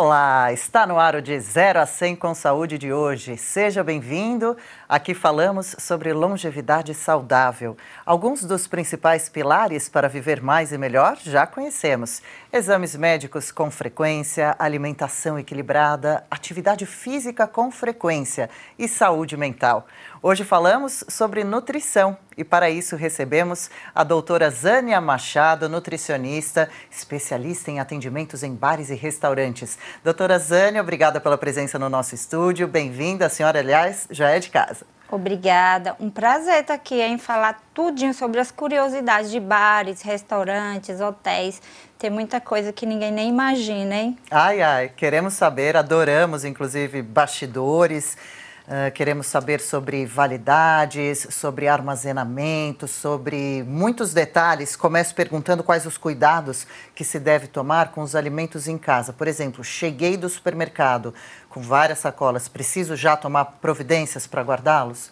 Olá, está no ar o de 0 a 100 com saúde de hoje. Seja bem-vindo. Aqui falamos sobre longevidade saudável. Alguns dos principais pilares para viver mais e melhor já conhecemos. Exames médicos com frequência, alimentação equilibrada, atividade física com frequência e saúde mental. Hoje falamos sobre nutrição e para isso recebemos a doutora Zânia Machado, nutricionista, especialista em atendimentos em bares e restaurantes. Doutora Zânia, obrigada pela presença no nosso estúdio, bem-vinda, a senhora, aliás, já é de casa. Obrigada. Um prazer estar tá aqui em falar tudinho sobre as curiosidades de bares, restaurantes, hotéis. Tem muita coisa que ninguém nem imagina, hein? Ai, ai. Queremos saber, adoramos, inclusive, bastidores. Uh, queremos saber sobre validades, sobre armazenamento, sobre muitos detalhes. Começo perguntando quais os cuidados que se deve tomar com os alimentos em casa. Por exemplo, cheguei do supermercado, com várias sacolas, preciso já tomar providências para guardá-los?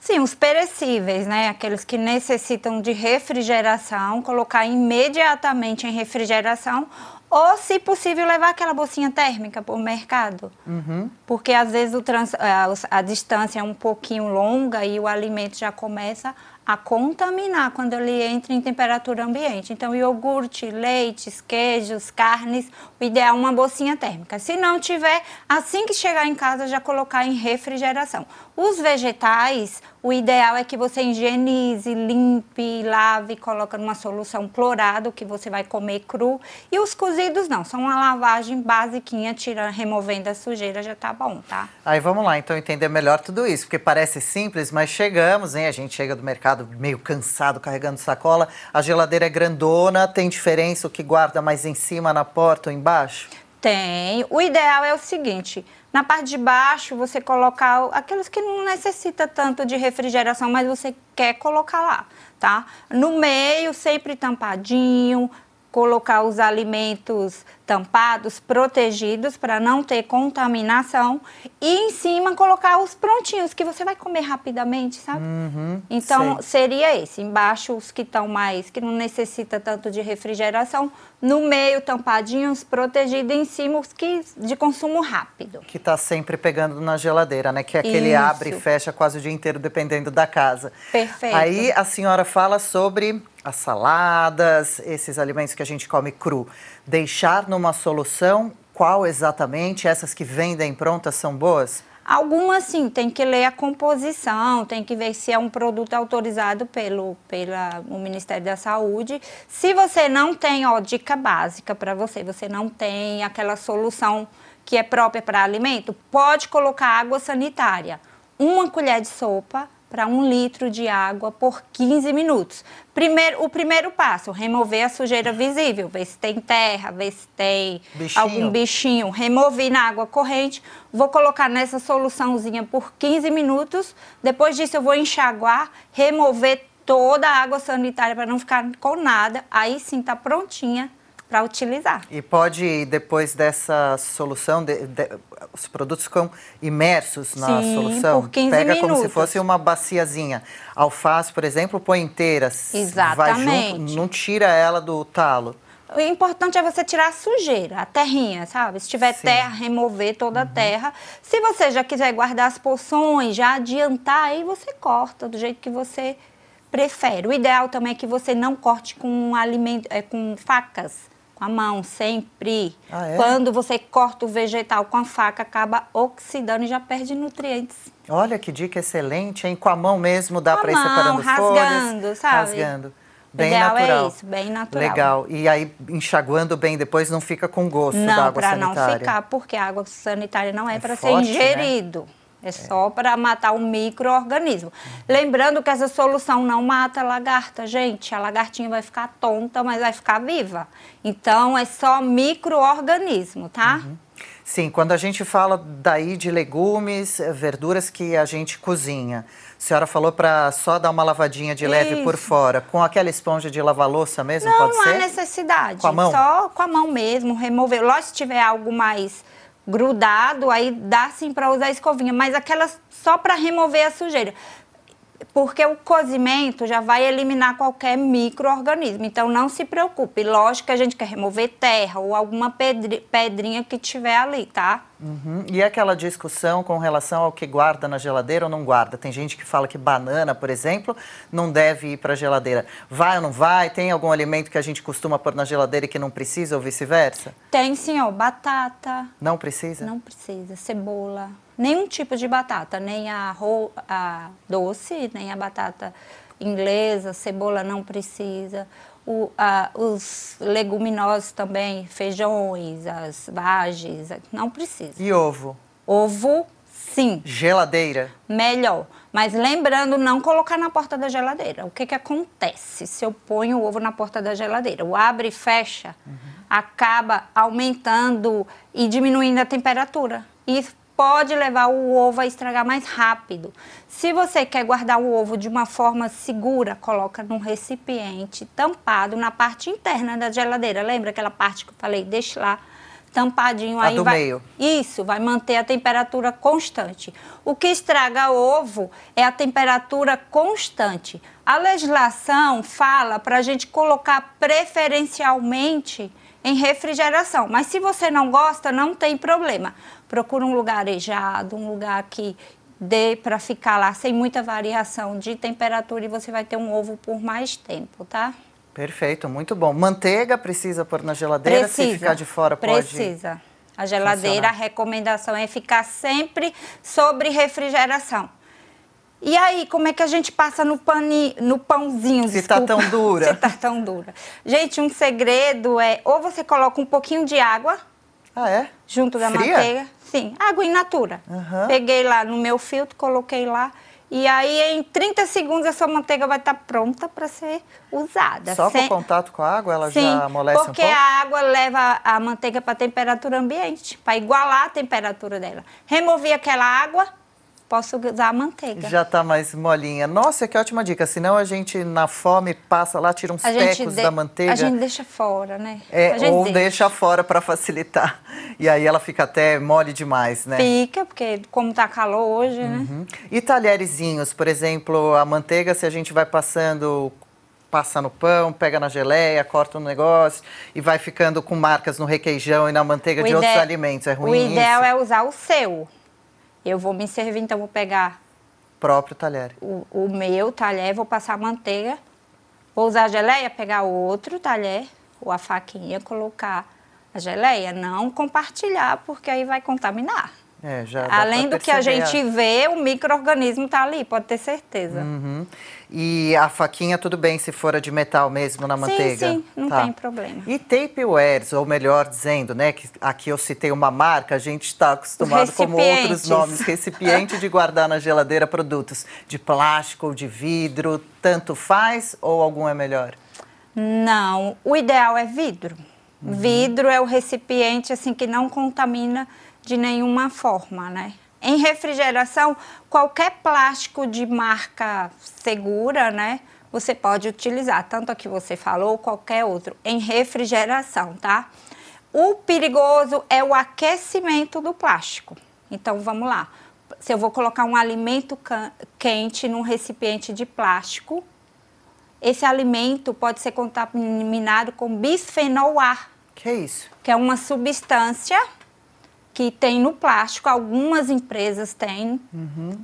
Sim, os perecíveis, né? Aqueles que necessitam de refrigeração, colocar imediatamente em refrigeração ou, se possível, levar aquela bolsinha térmica para o mercado. Uhum. Porque às vezes o trans, eh, a, a distância é um pouquinho longa e o alimento já começa a contaminar quando ele entra em temperatura ambiente. Então, iogurte, leites, queijos, carnes, o ideal é uma bolsinha térmica. Se não tiver, assim que chegar em casa, já colocar em refrigeração. Os vegetais, o ideal é que você higienize, limpe, lave, coloque numa solução clorado que você vai comer cru. E os cozidos não, são uma lavagem basiquinha, tirando, removendo a sujeira, já tá bom, tá? Aí vamos lá, então entender melhor tudo isso, porque parece simples, mas chegamos, hein? A gente chega do mercado mercado meio cansado carregando sacola, a geladeira é grandona, tem diferença o que guarda mais em cima na porta ou embaixo? Tem. O ideal é o seguinte: na parte de baixo você colocar aqueles que não necessita tanto de refrigeração, mas você quer colocar lá, tá? No meio sempre tampadinho, colocar os alimentos tampados, protegidos para não ter contaminação e em cima colocar os prontinhos que você vai comer rapidamente, sabe? Uhum, então sei. seria esse, embaixo os que estão mais que não necessita tanto de refrigeração, no meio tampadinhos, protegidos, em cima os que de consumo rápido. Que está sempre pegando na geladeira, né? Que é aquele Isso. abre e fecha quase o dia inteiro dependendo da casa. Perfeito. Aí a senhora fala sobre as saladas, esses alimentos que a gente come cru deixar numa solução? Qual exatamente? Essas que vendem prontas são boas? Algumas sim, tem que ler a composição, tem que ver se é um produto autorizado pelo pela, o Ministério da Saúde. Se você não tem, ó, dica básica para você, você não tem aquela solução que é própria para alimento, pode colocar água sanitária, uma colher de sopa para um litro de água por 15 minutos. Primeiro, o primeiro passo, remover a sujeira visível, ver se tem terra, ver se tem bichinho. algum bichinho. Removi na água corrente, vou colocar nessa soluçãozinha por 15 minutos. Depois disso, eu vou enxaguar, remover toda a água sanitária para não ficar com nada. Aí sim, está prontinha para utilizar. E pode, depois dessa solução, de, de, os produtos ficam imersos na Sim, solução? Por 15 Pega minutos. como se fosse uma baciazinha. Alface, por exemplo, põe inteira. Exatamente. Vai junto, não tira ela do talo. O importante é você tirar a sujeira, a terrinha, sabe? Se tiver Sim. terra, remover toda uhum. a terra. Se você já quiser guardar as porções, já adiantar, aí você corta do jeito que você prefere. O ideal também é que você não corte com alimento, é, com facas com a mão, sempre. Ah, é? Quando você corta o vegetal com a faca, acaba oxidando e já perde nutrientes. Olha que dica excelente, hein? Com a mão mesmo dá para ir separando rasgando, folhas. Sabe? Rasgando, Bem Legal é natural. é isso, bem natural. Legal. E aí, enxaguando bem depois, não fica com gosto não, da água sanitária. Não, para não ficar, porque a água sanitária não é, é para ser né? ingerido. Né? É só para matar um microorganismo. Lembrando que essa solução não mata a lagarta, gente. A lagartinha vai ficar tonta, mas vai ficar viva. Então é só microorganismo, tá? Uhum. Sim, quando a gente fala daí de legumes, eh, verduras que a gente cozinha, a senhora falou para só dar uma lavadinha de leve Isso. por fora, com aquela esponja de lavar louça mesmo, não, pode não ser? Não há necessidade, com a mão? só com a mão mesmo, remover. Lógico, se tiver algo mais grudado, aí dá sim para usar a escovinha, mas aquelas só para remover a sujeira porque o cozimento já vai eliminar qualquer microorganismo. Então não se preocupe. Lógico que a gente quer remover terra ou alguma pedrinha que tiver ali, tá? Uhum. E aquela discussão com relação ao que guarda na geladeira ou não guarda? Tem gente que fala que banana, por exemplo, não deve ir para a geladeira. Vai ou não vai? Tem algum alimento que a gente costuma pôr na geladeira e que não precisa ou vice-versa? Tem sim, ó, batata. Não precisa? Não precisa. Cebola nenhum tipo de batata, nem a, ro... a doce, nem a batata inglesa, cebola não precisa. O, a, os leguminosos também, feijões, as vagens, não precisa. E ovo? Ovo, sim. Geladeira? Melhor. Mas lembrando, não colocar na porta da geladeira. O que, que acontece se eu ponho o ovo na porta da geladeira? O abre e fecha uhum. acaba aumentando e diminuindo a temperatura. E pode levar o ovo a estragar mais rápido. Se você quer guardar o ovo de uma forma segura, coloca num recipiente tampado na parte interna da geladeira. Lembra aquela parte que eu falei? Deixe lá tampadinho a aí do vai, meio. Isso, vai manter a temperatura constante. O que estraga o ovo é a temperatura constante. A legislação fala para a gente colocar preferencialmente em refrigeração, mas se você não gosta, não tem problema procura um lugar arejado, um lugar que dê para ficar lá sem muita variação de temperatura e você vai ter um ovo por mais tempo, tá? Perfeito, muito bom. Manteiga precisa pôr na geladeira? Precisa. Se ficar de fora, pode? Precisa. A geladeira, funcionar. a recomendação é ficar sempre sobre refrigeração. E aí, como é que a gente passa no, pani, no pãozinho? Se está tão dura. Se está tão dura. Gente, um segredo é ou você coloca um pouquinho de água. Ah, é? Junto da Fria? manteiga sim água in natura. Uhum. Peguei lá no meu filtro, coloquei lá. E aí, em 30 segundos, essa manteiga vai estar tá pronta para ser usada. Só Sem... com contato com a água, ela Sim, já amolece um pouco? porque a água leva a manteiga para temperatura ambiente, para igualar a temperatura dela. Removi aquela água, posso usar a manteiga. Já está mais molinha. Nossa, que ótima dica. Senão a gente, na fome, passa lá, tira uns tecos de... da manteiga. A gente deixa fora, né? É, ou deixa, deixa fora para facilitar. E aí ela fica até mole demais, né? Fica, porque como está calor hoje, né? uhum. né? E talherezinhos, por exemplo, a manteiga, se a gente vai passando passa no pão, pega na geleia, corta no negócio e vai ficando com marcas no requeijão e na manteiga o de ide... outros alimentos. É ruim O ideal isso? é usar o seu, eu vou me servir, então vou pegar... Próprio talher. O, o meu talher, vou passar manteiga. Vou usar a geleia, pegar outro talher, ou a faquinha, colocar a geleia. Não compartilhar, porque aí vai contaminar. É, Além do que a gente a... vê, o microorganismo está ali, pode ter certeza. Uhum. E a faquinha, tudo bem se for a de metal mesmo na manteiga? Sim, sim, não tá. tem problema. E tapewares, ou melhor dizendo, né, que aqui eu citei uma marca, a gente está acostumado como outros nomes, recipiente de guardar na geladeira produtos de plástico ou de vidro, tanto faz ou algum é melhor? Não, o ideal é vidro. Uhum. Vidro é o recipiente assim que não contamina de nenhuma forma, né? Em refrigeração, qualquer plástico de marca segura, né? Você pode utilizar, tanto a que você falou, qualquer outro, em refrigeração, tá? O perigoso é o aquecimento do plástico. Então, vamos lá. Se eu vou colocar um alimento quente num recipiente de plástico, esse alimento pode ser contaminado com bisfenol A. Que é isso? Que é uma substância que tem no plástico, algumas empresas têm. Uhum.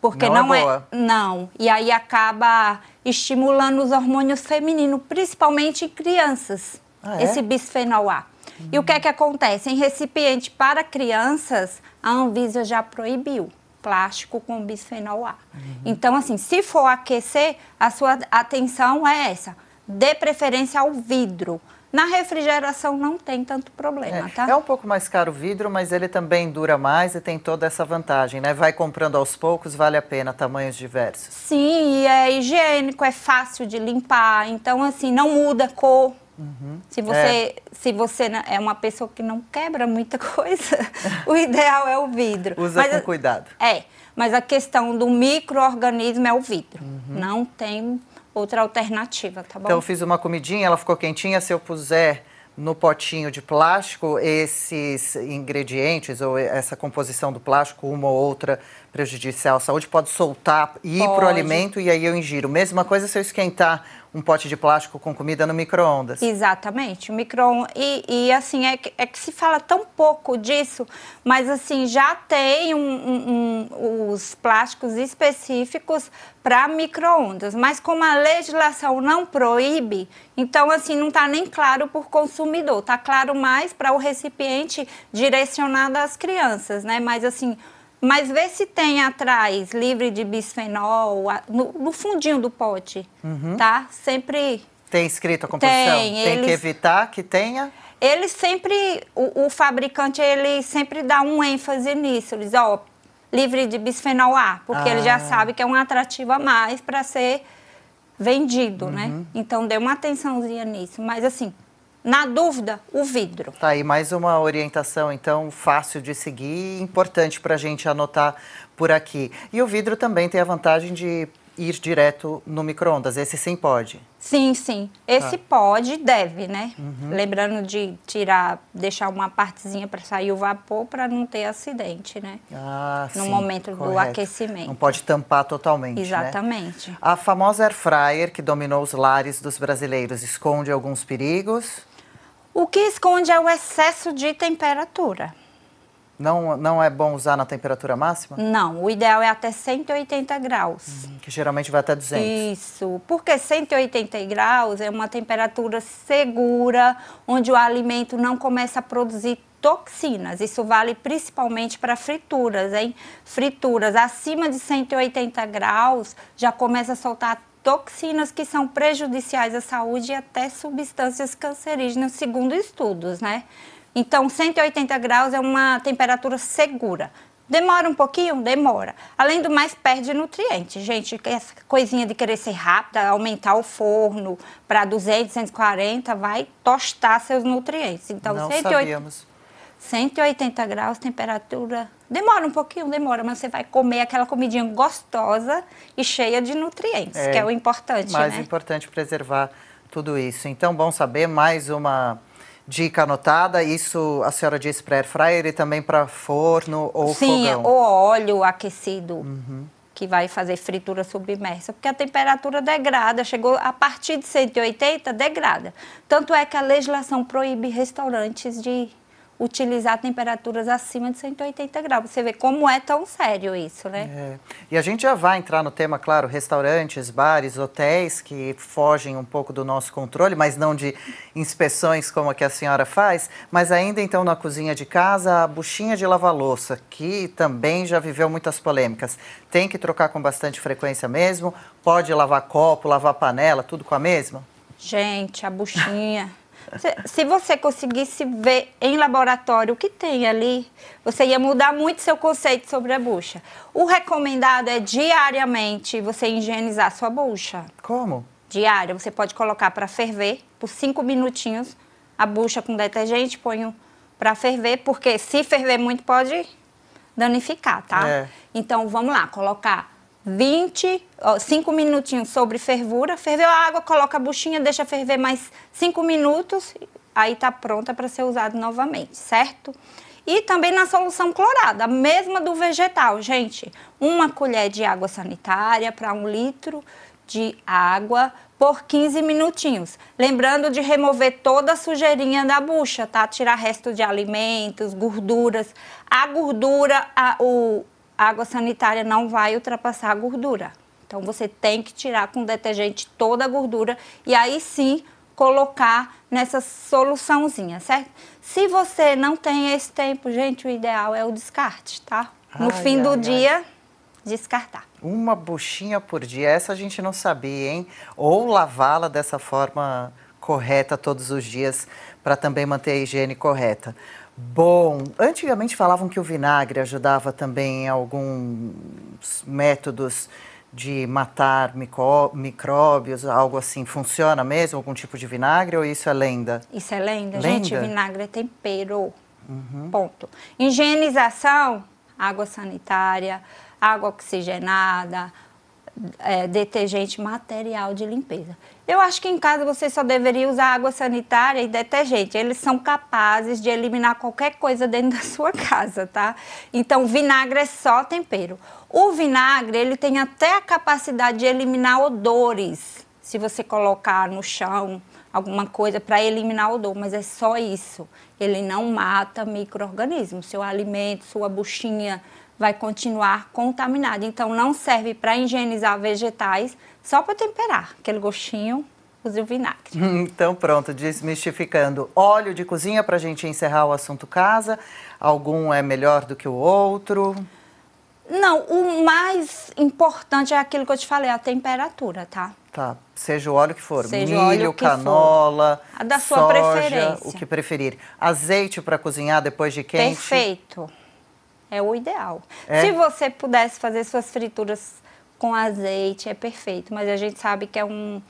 Porque não, é não é, boa. é. Não. E aí acaba estimulando os hormônios femininos, principalmente em crianças, ah, é? esse bisfenol A. Uhum. E o que é que acontece? Em recipiente para crianças, a Anvisa já proibiu plástico com bisfenol A. Uhum. Então, assim, se for aquecer, a sua atenção é essa. Dê preferência ao vidro. Na refrigeração não tem tanto problema, é, tá? É um pouco mais caro o vidro, mas ele também dura mais e tem toda essa vantagem, né? Vai comprando aos poucos, vale a pena, tamanhos diversos. Sim, é higiênico, é fácil de limpar, então assim, não muda cor. Uhum. Se você, é. se você é uma pessoa que não quebra muita coisa, o ideal é o vidro. Usa mas, com cuidado. É, mas a questão do microorganismo é o vidro. Uhum. Não tem outra alternativa, tá bom? Então, eu fiz uma comidinha, ela ficou quentinha. Se eu puser no potinho de plástico esses ingredientes ou essa composição do plástico, uma ou outra prejudicial à saúde, pode soltar e ir para o alimento e aí eu ingiro. Mesma coisa se eu esquentar um pote de plástico com comida no micro-ondas. Exatamente, o micro e, e assim, é que, é que, se fala tão pouco disso, mas assim, já tem um, um, um, os plásticos específicos para micro-ondas, mas como a legislação não proíbe, então assim, não está nem claro por consumidor, está claro mais para o recipiente direcionado às crianças, né? Mas assim, mas vê se tem atrás livre de bisfenol no, no fundinho do pote, uhum. tá? Sempre tem escrito a composição. Tem, tem eles... que evitar que tenha. Ele sempre, o, o, fabricante ele sempre dá um ênfase nisso. Ele diz, ó, livre de bisfenol A, porque ah. ele já ah. sabe que é um atrativo a mais para ser vendido, né? uhum. né? Então dê uma atençãozinha nisso. Mas assim, na dúvida, o vidro. Tá aí mais uma orientação, então, fácil de seguir e importante para a gente anotar por aqui. E o vidro também tem a vantagem de ir direto no micro-ondas, esse sim pode? Sim, sim. Esse tá. pode, deve, né? Uhum. Lembrando de tirar, deixar uma partezinha para sair o vapor para não ter acidente, né? Ah, no sim, momento correto. do aquecimento. Não pode tampar totalmente. Né? Exatamente. Né? A famosa air fryer que dominou os lares dos brasileiros esconde alguns perigos? O que esconde é o excesso de temperatura. Não, não é bom usar na temperatura máxima? Não, o ideal é até 180 graus. Hum, que geralmente vai até 200. Isso, porque 180 graus é uma temperatura segura, onde o alimento não começa a produzir toxinas. Isso vale principalmente para frituras, hein? Frituras acima de 180 graus já começa a soltar toxinas que são prejudiciais à saúde e até substâncias cancerígenas, segundo estudos, né? Então, 180 graus é uma temperatura segura. Demora um pouquinho? Demora. Além do mais, perde nutrientes. Gente, essa coisinha de querer ser rápida, aumentar o forno para 200, 140, vai tostar seus nutrientes. Então, Não 180... sabíamos. 180 graus, temperatura. Demora um pouquinho, demora, mas você vai comer aquela comidinha gostosa e cheia de nutrientes, é, que é o importante. Mais né? importante preservar tudo isso. Então, bom saber mais uma dica anotada. Isso a senhora disse para air fryer e também para forno ou Sim, fogão. Sim, ou óleo aquecido. Uhum. Que vai fazer fritura submersa, porque a temperatura degrada, chegou a partir de 180, degrada. Tanto é que a legislação proíbe restaurantes de utilizar temperaturas acima de 180 graus. Você vê como é tão sério isso, né? É. E a gente já vai entrar no tema, claro, restaurantes, bares, hotéis, que fogem um pouco do nosso controle, mas não de inspeções como a que a senhora faz, mas ainda então na cozinha de casa, a buchinha de lavar louça, que também já viveu muitas polêmicas. Tem que trocar com bastante frequência mesmo? Pode lavar copo, lavar panela, tudo com a mesma? Gente, a buchinha Se, se você conseguisse ver em laboratório o que tem ali, você ia mudar muito seu conceito sobre a bucha. O recomendado é diariamente você higienizar sua bucha. Como? Diária. Você pode colocar para ferver por cinco minutinhos a bucha com detergente, põe para ferver, porque se ferver muito pode danificar, tá? É. Então vamos lá, colocar 20, 5 minutinhos sobre fervura. Ferveu a água, coloca a buchinha, deixa ferver mais 5 minutos, aí tá pronta para ser usada novamente, certo? E também na solução clorada, a mesma do vegetal, gente. Uma colher de água sanitária para um litro de água por 15 minutinhos. Lembrando de remover toda a sujeirinha da bucha, tá? Tirar resto de alimentos, gorduras. A gordura, a, o, água sanitária não vai ultrapassar a gordura. Então você tem que tirar com detergente toda a gordura e aí sim colocar nessa soluçãozinha, certo? Se você não tem esse tempo, gente, o ideal é o descarte, tá? No ai, fim ai, do ai. dia, descartar. Uma buchinha por dia, essa a gente não sabia, hein? Ou lavá-la dessa forma correta todos os dias para também manter a higiene correta. Bom, antigamente falavam que o vinagre ajudava também em alguns métodos de matar micro, micróbios, algo assim. Funciona mesmo algum tipo de vinagre ou isso é lenda? Isso é lenda. lenda? Gente, vinagre é tempero. Uhum. Ponto. Higienização, água sanitária, água oxigenada, é, detergente, material de limpeza. Eu acho que em casa você só deveria usar água sanitária e detergente. Eles são capazes de eliminar qualquer coisa dentro da sua casa, tá? Então, vinagre é só tempero. O vinagre, ele tem até a capacidade de eliminar odores. Se você colocar no chão, alguma coisa para eliminar o odor, mas é só isso. Ele não mata micro-organismos. Seu alimento, sua buchinha vai continuar contaminada. Então, não serve para higienizar vegetais só para temperar, aquele gostinho, use o vinagre. Então pronto, desmistificando. Óleo de cozinha para a gente encerrar o assunto casa, algum é melhor do que o outro? Não, o mais importante é aquilo que eu te falei, a temperatura, tá? Tá, seja o óleo que for, seja milho, que canola, for. A da sua soja, preferência. o que preferir. Azeite para cozinhar depois de quente? Perfeito, é o ideal. É? Se você pudesse fazer suas frituras com azeite, é perfeito. Mas a gente sabe que é um.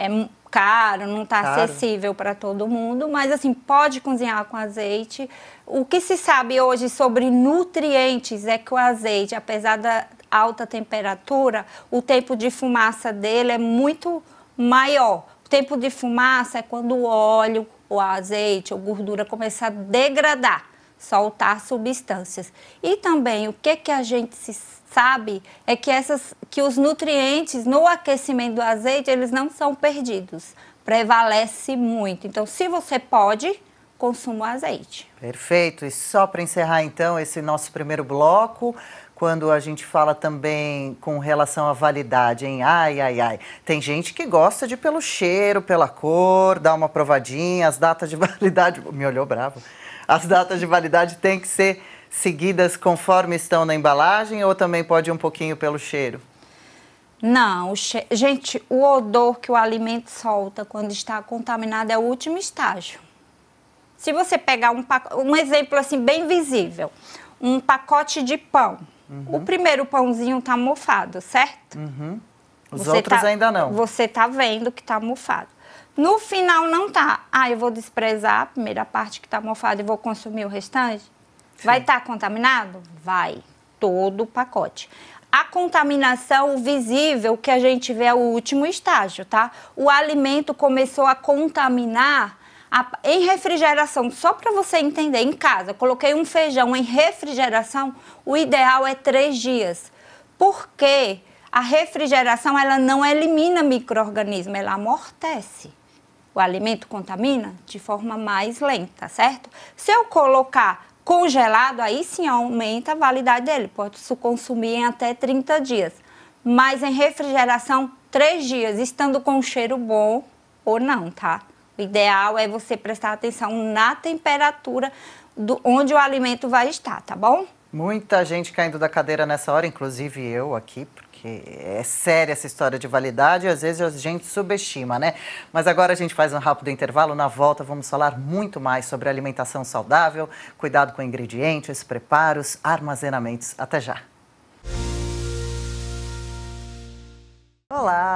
É caro, não está acessível para todo mundo, mas assim, pode cozinhar com azeite. O que se sabe hoje sobre nutrientes é que o azeite, apesar da alta temperatura, o tempo de fumaça dele é muito maior. O tempo de fumaça é quando o óleo, o azeite ou gordura começa a degradar soltar substâncias. E também o que, que a gente sabe é que, essas, que os nutrientes no aquecimento do azeite, eles não são perdidos, prevalece muito. Então, se você pode, consuma azeite. Perfeito. E só para encerrar, então, esse nosso primeiro bloco, quando a gente fala também com relação à validade, hein? Ai, ai, ai. Tem gente que gosta de pelo cheiro, pela cor, dá uma provadinha, as datas de validade. Me olhou bravo as datas de validade têm que ser seguidas conforme estão na embalagem ou também pode ir um pouquinho pelo cheiro? Não, o che... gente, o odor que o alimento solta quando está contaminado é o último estágio. Se você pegar um, pac... um exemplo assim bem visível, um pacote de pão, uhum. o primeiro pãozinho está mofado, certo? Uhum. Os você outros tá... ainda não. Você está vendo que está mofado. No final não tá. Ah, eu vou desprezar a primeira parte que tá mofada e vou consumir o restante? Sim. Vai estar tá contaminado? Vai. Todo o pacote. A contaminação visível que a gente vê é o último estágio, tá? O alimento começou a contaminar a, em refrigeração, só para você entender, em casa, coloquei um feijão em refrigeração, o ideal é três dias. Por quê? A refrigeração ela não elimina microorganismo, ela amortece o alimento contamina de forma mais lenta, certo? Se eu colocar congelado, aí sim aumenta a validade dele, pode se consumir em até 30 dias. Mas em refrigeração, 3 dias, estando com um cheiro bom ou não, tá? O ideal é você prestar atenção na temperatura do, onde o alimento vai estar, tá bom? Muita gente caindo da cadeira nessa hora, inclusive eu aqui, que é séria essa história de validade e às vezes a gente subestima, né? Mas agora a gente faz um rápido intervalo. Na volta, vamos falar muito mais sobre alimentação saudável, cuidado com ingredientes, preparos, armazenamentos. Até já!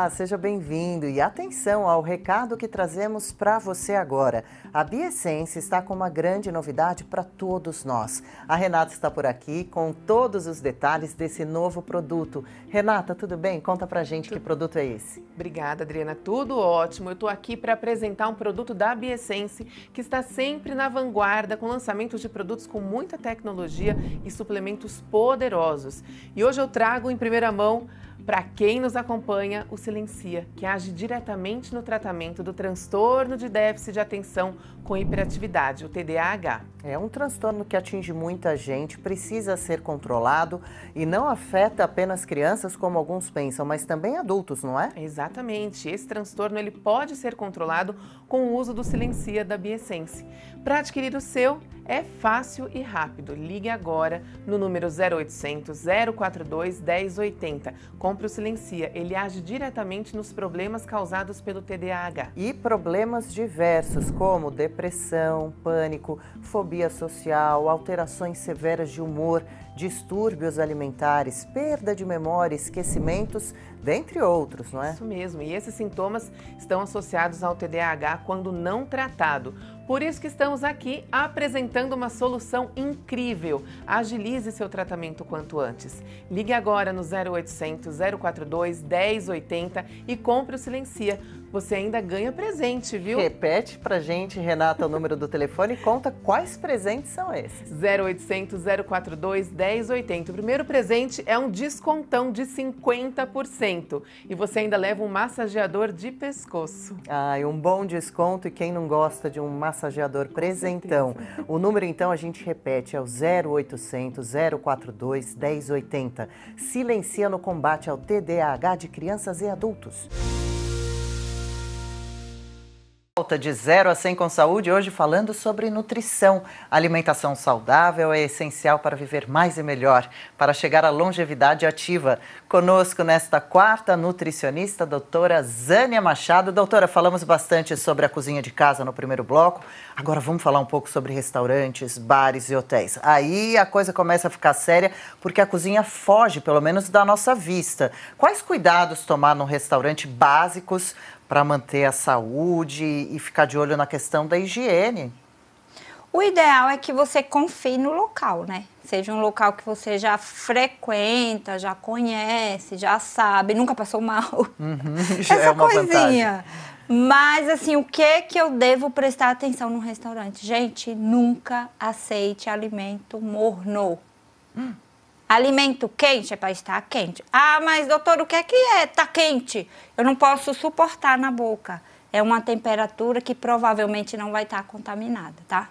Olá, seja bem-vindo e atenção ao recado que trazemos para você agora. A Biessense está com uma grande novidade para todos nós. A Renata está por aqui com todos os detalhes desse novo produto. Renata, tudo bem? Conta pra gente tudo. que produto é esse. Obrigada, Adriana. Tudo ótimo. Eu estou aqui para apresentar um produto da Biessense que está sempre na vanguarda com lançamentos de produtos com muita tecnologia e suplementos poderosos. E hoje eu trago em primeira mão para quem nos acompanha, o Silencia, que age diretamente no tratamento do transtorno de déficit de atenção com hiperatividade, o TDAH. É um transtorno que atinge muita gente, precisa ser controlado e não afeta apenas crianças, como alguns pensam, mas também adultos, não é? Exatamente. Esse transtorno ele pode ser controlado com o uso do Silencia da Biessence. Para adquirir o seu, é fácil e rápido. Ligue agora no número 0800 042 1080. Compre o Silencia. Ele age diretamente nos problemas causados pelo TDAH. E problemas diversos, como depressão, pânico, fobia social, alterações severas de humor, distúrbios alimentares, perda de memória, esquecimentos, dentre outros, não é? Isso mesmo, e esses sintomas estão associados ao TDAH quando não tratado. Por isso que estamos aqui apresentando uma solução incrível. Agilize seu tratamento quanto antes. Ligue agora no 0800 042 1080 e compre o Silencia. Você ainda ganha presente, viu? Repete pra gente, Renata, o número do telefone e conta quais presentes são esses. 0800 042 1080. O primeiro presente é um descontão de 50%. E você ainda leva um massageador de pescoço. Ai, um bom desconto e quem não gosta de um massageador Com presentão. Certeza. O número então a gente repete é o 0800 042 1080. Silencia no combate ao TDAH de crianças e adultos volta de zero a 100 com saúde, hoje falando sobre nutrição. A alimentação saudável é essencial para viver mais e melhor, para chegar à longevidade ativa. Conosco nesta quarta, nutricionista, doutora Zânia Machado. Doutora, falamos bastante sobre a cozinha de casa no primeiro bloco, agora vamos falar um pouco sobre restaurantes, bares e hotéis. Aí a coisa começa a ficar séria, porque a cozinha foge, pelo menos, da nossa vista. Quais cuidados tomar num restaurante básicos para manter a saúde e ficar de olho na questão da higiene. O ideal é que você confie no local, né? Seja um local que você já frequenta, já conhece, já sabe, nunca passou mal. Uhum, Essa é coisinha. Vantagem. Mas assim, o que que eu devo prestar atenção no restaurante? Gente, nunca aceite alimento morno. Hum. Alimento quente é para estar quente. Ah, mas doutor, o que é que é? Está quente. Eu não posso suportar na boca. É uma temperatura que provavelmente não vai estar tá contaminada, tá?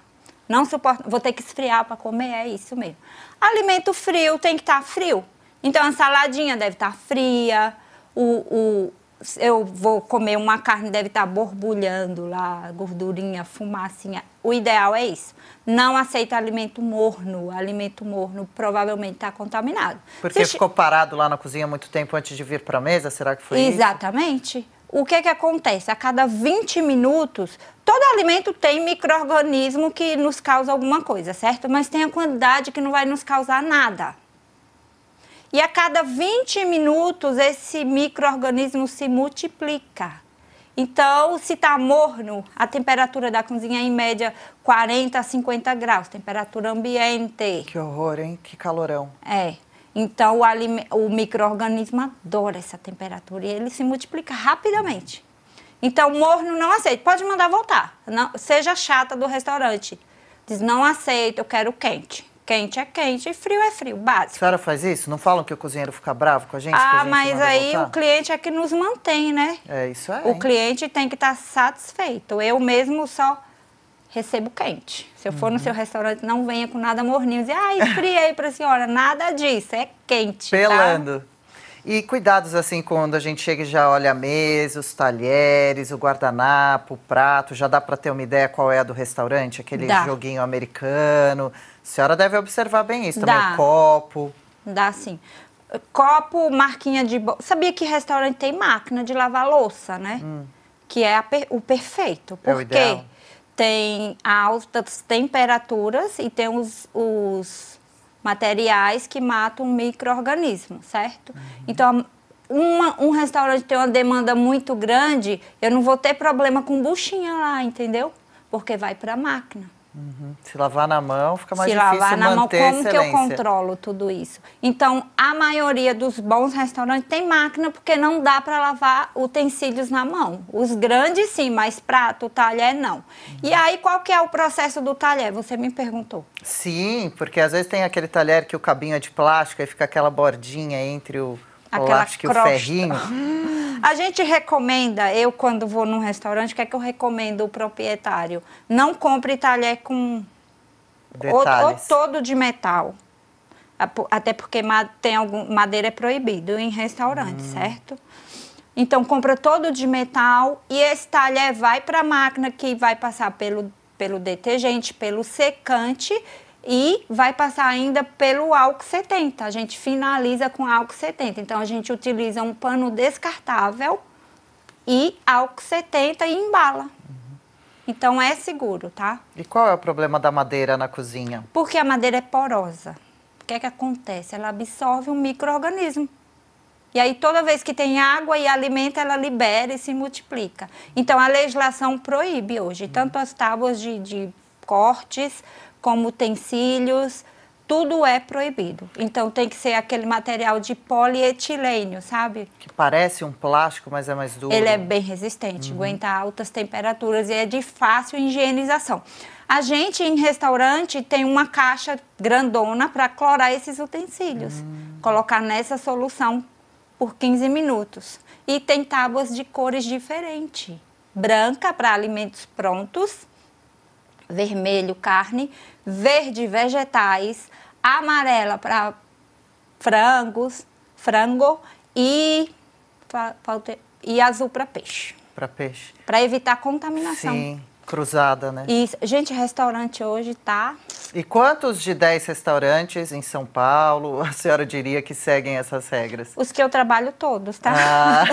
Não suporto, vou ter que esfriar para comer, é isso mesmo. Alimento frio tem que estar tá frio. Então a saladinha deve estar tá fria, o, o, eu vou comer uma carne, deve estar tá borbulhando lá, gordurinha, fumacinha. O ideal é isso. Não aceita alimento morno. Alimento morno provavelmente está contaminado. Porque Se... ficou parado lá na cozinha muito tempo antes de vir para a mesa? Será que foi Exatamente. Isso? O que, é que acontece? A cada 20 minutos, todo alimento tem microorganismo que nos causa alguma coisa, certo? Mas tem a quantidade que não vai nos causar nada. E a cada 20 minutos esse microorganismo se multiplica. Então, se está morno, a temperatura da cozinha é em média 40 a 50 graus, temperatura ambiente. Que horror, hein? Que calorão. É. Então, o, o microorganismo adora essa temperatura e ele se multiplica rapidamente. Então, morno não aceita. Pode mandar voltar. Não, seja chata do restaurante. Diz, não aceito, eu quero quente. Quente é quente e frio é frio, básico. A senhora faz isso? Não falam que o cozinheiro fica bravo com a gente? Ah, a gente mas aí voltar? o cliente é que nos mantém, né? É, isso é. O hein? cliente tem que estar tá satisfeito. Eu mesmo só recebo quente. Se eu for uhum. no seu restaurante, não venha com nada morninho. Dizer, ah, esfriei para a senhora. Nada disso, é quente. Tá? Pelando. Tá? E cuidados assim quando a gente chega e já olha a mesa, os talheres, o guardanapo, o prato, já dá para ter uma ideia qual é a do restaurante, aquele dá. joguinho americano. A senhora deve observar bem isso também, Dá. o copo. Dá sim. Copo, marquinha de... Bo... Sabia que restaurante tem máquina de lavar louça, né? Hum. Que é per... o perfeito. Por é quê? Tem altas temperaturas e tem os, os materiais que matam um micro-organismo, certo? Uhum. Então, uma, um restaurante tem uma demanda muito grande, eu não vou ter problema com buchinha lá, entendeu? Porque vai para a máquina. Uhum. Se lavar na mão fica mais Se difícil lavar na mão, como excelência. que eu controlo tudo isso? Então, a maioria dos bons restaurantes tem máquina porque não dá para lavar utensílios na mão. Os grandes sim, mas prato, talher não. Uhum. E aí, qual que é o processo do talher? Você me perguntou. Sim, porque às vezes tem aquele talher que o cabinho é de plástico e fica aquela bordinha entre o Aquela acho que crosta. o ferrinho. A gente recomenda, eu quando vou num restaurante, o que é que eu recomendo o proprietário? Não compre talher com ou, ou, todo de metal. Até porque tem algum, madeira é proibido em restaurante, hum. certo? Então compra todo de metal e esse talher vai para a máquina que vai passar pelo, pelo detergente, pelo secante e vai passar ainda pelo álcool 70. A gente finaliza com álcool 70. Então a gente utiliza um pano descartável e álcool 70 e embala. Então é seguro, tá? E qual é o problema da madeira na cozinha? Porque a madeira é porosa. O que é que acontece? Ela absorve um microorganismo. E aí toda vez que tem água e alimento, ela libera e se multiplica. Então a legislação proíbe hoje, tanto as tábuas de, de cortes como utensílios, tudo é proibido. Então tem que ser aquele material de polietilênio, sabe? Que parece um plástico, mas é mais duro. Ele é bem resistente, uhum. aguenta altas temperaturas e é de fácil higienização. A gente em restaurante tem uma caixa grandona para clorar esses utensílios, uhum. colocar nessa solução por 15 minutos. E tem tábuas de cores diferentes, branca para alimentos prontos vermelho, carne, verde, vegetais, amarela para frangos, frango e, e azul para peixe. Para peixe. Para evitar contaminação. Sim, cruzada, né? E, gente, restaurante hoje tá. E quantos de 10 restaurantes em São Paulo a senhora diria que seguem essas regras? Os que eu trabalho todos, tá? Ah,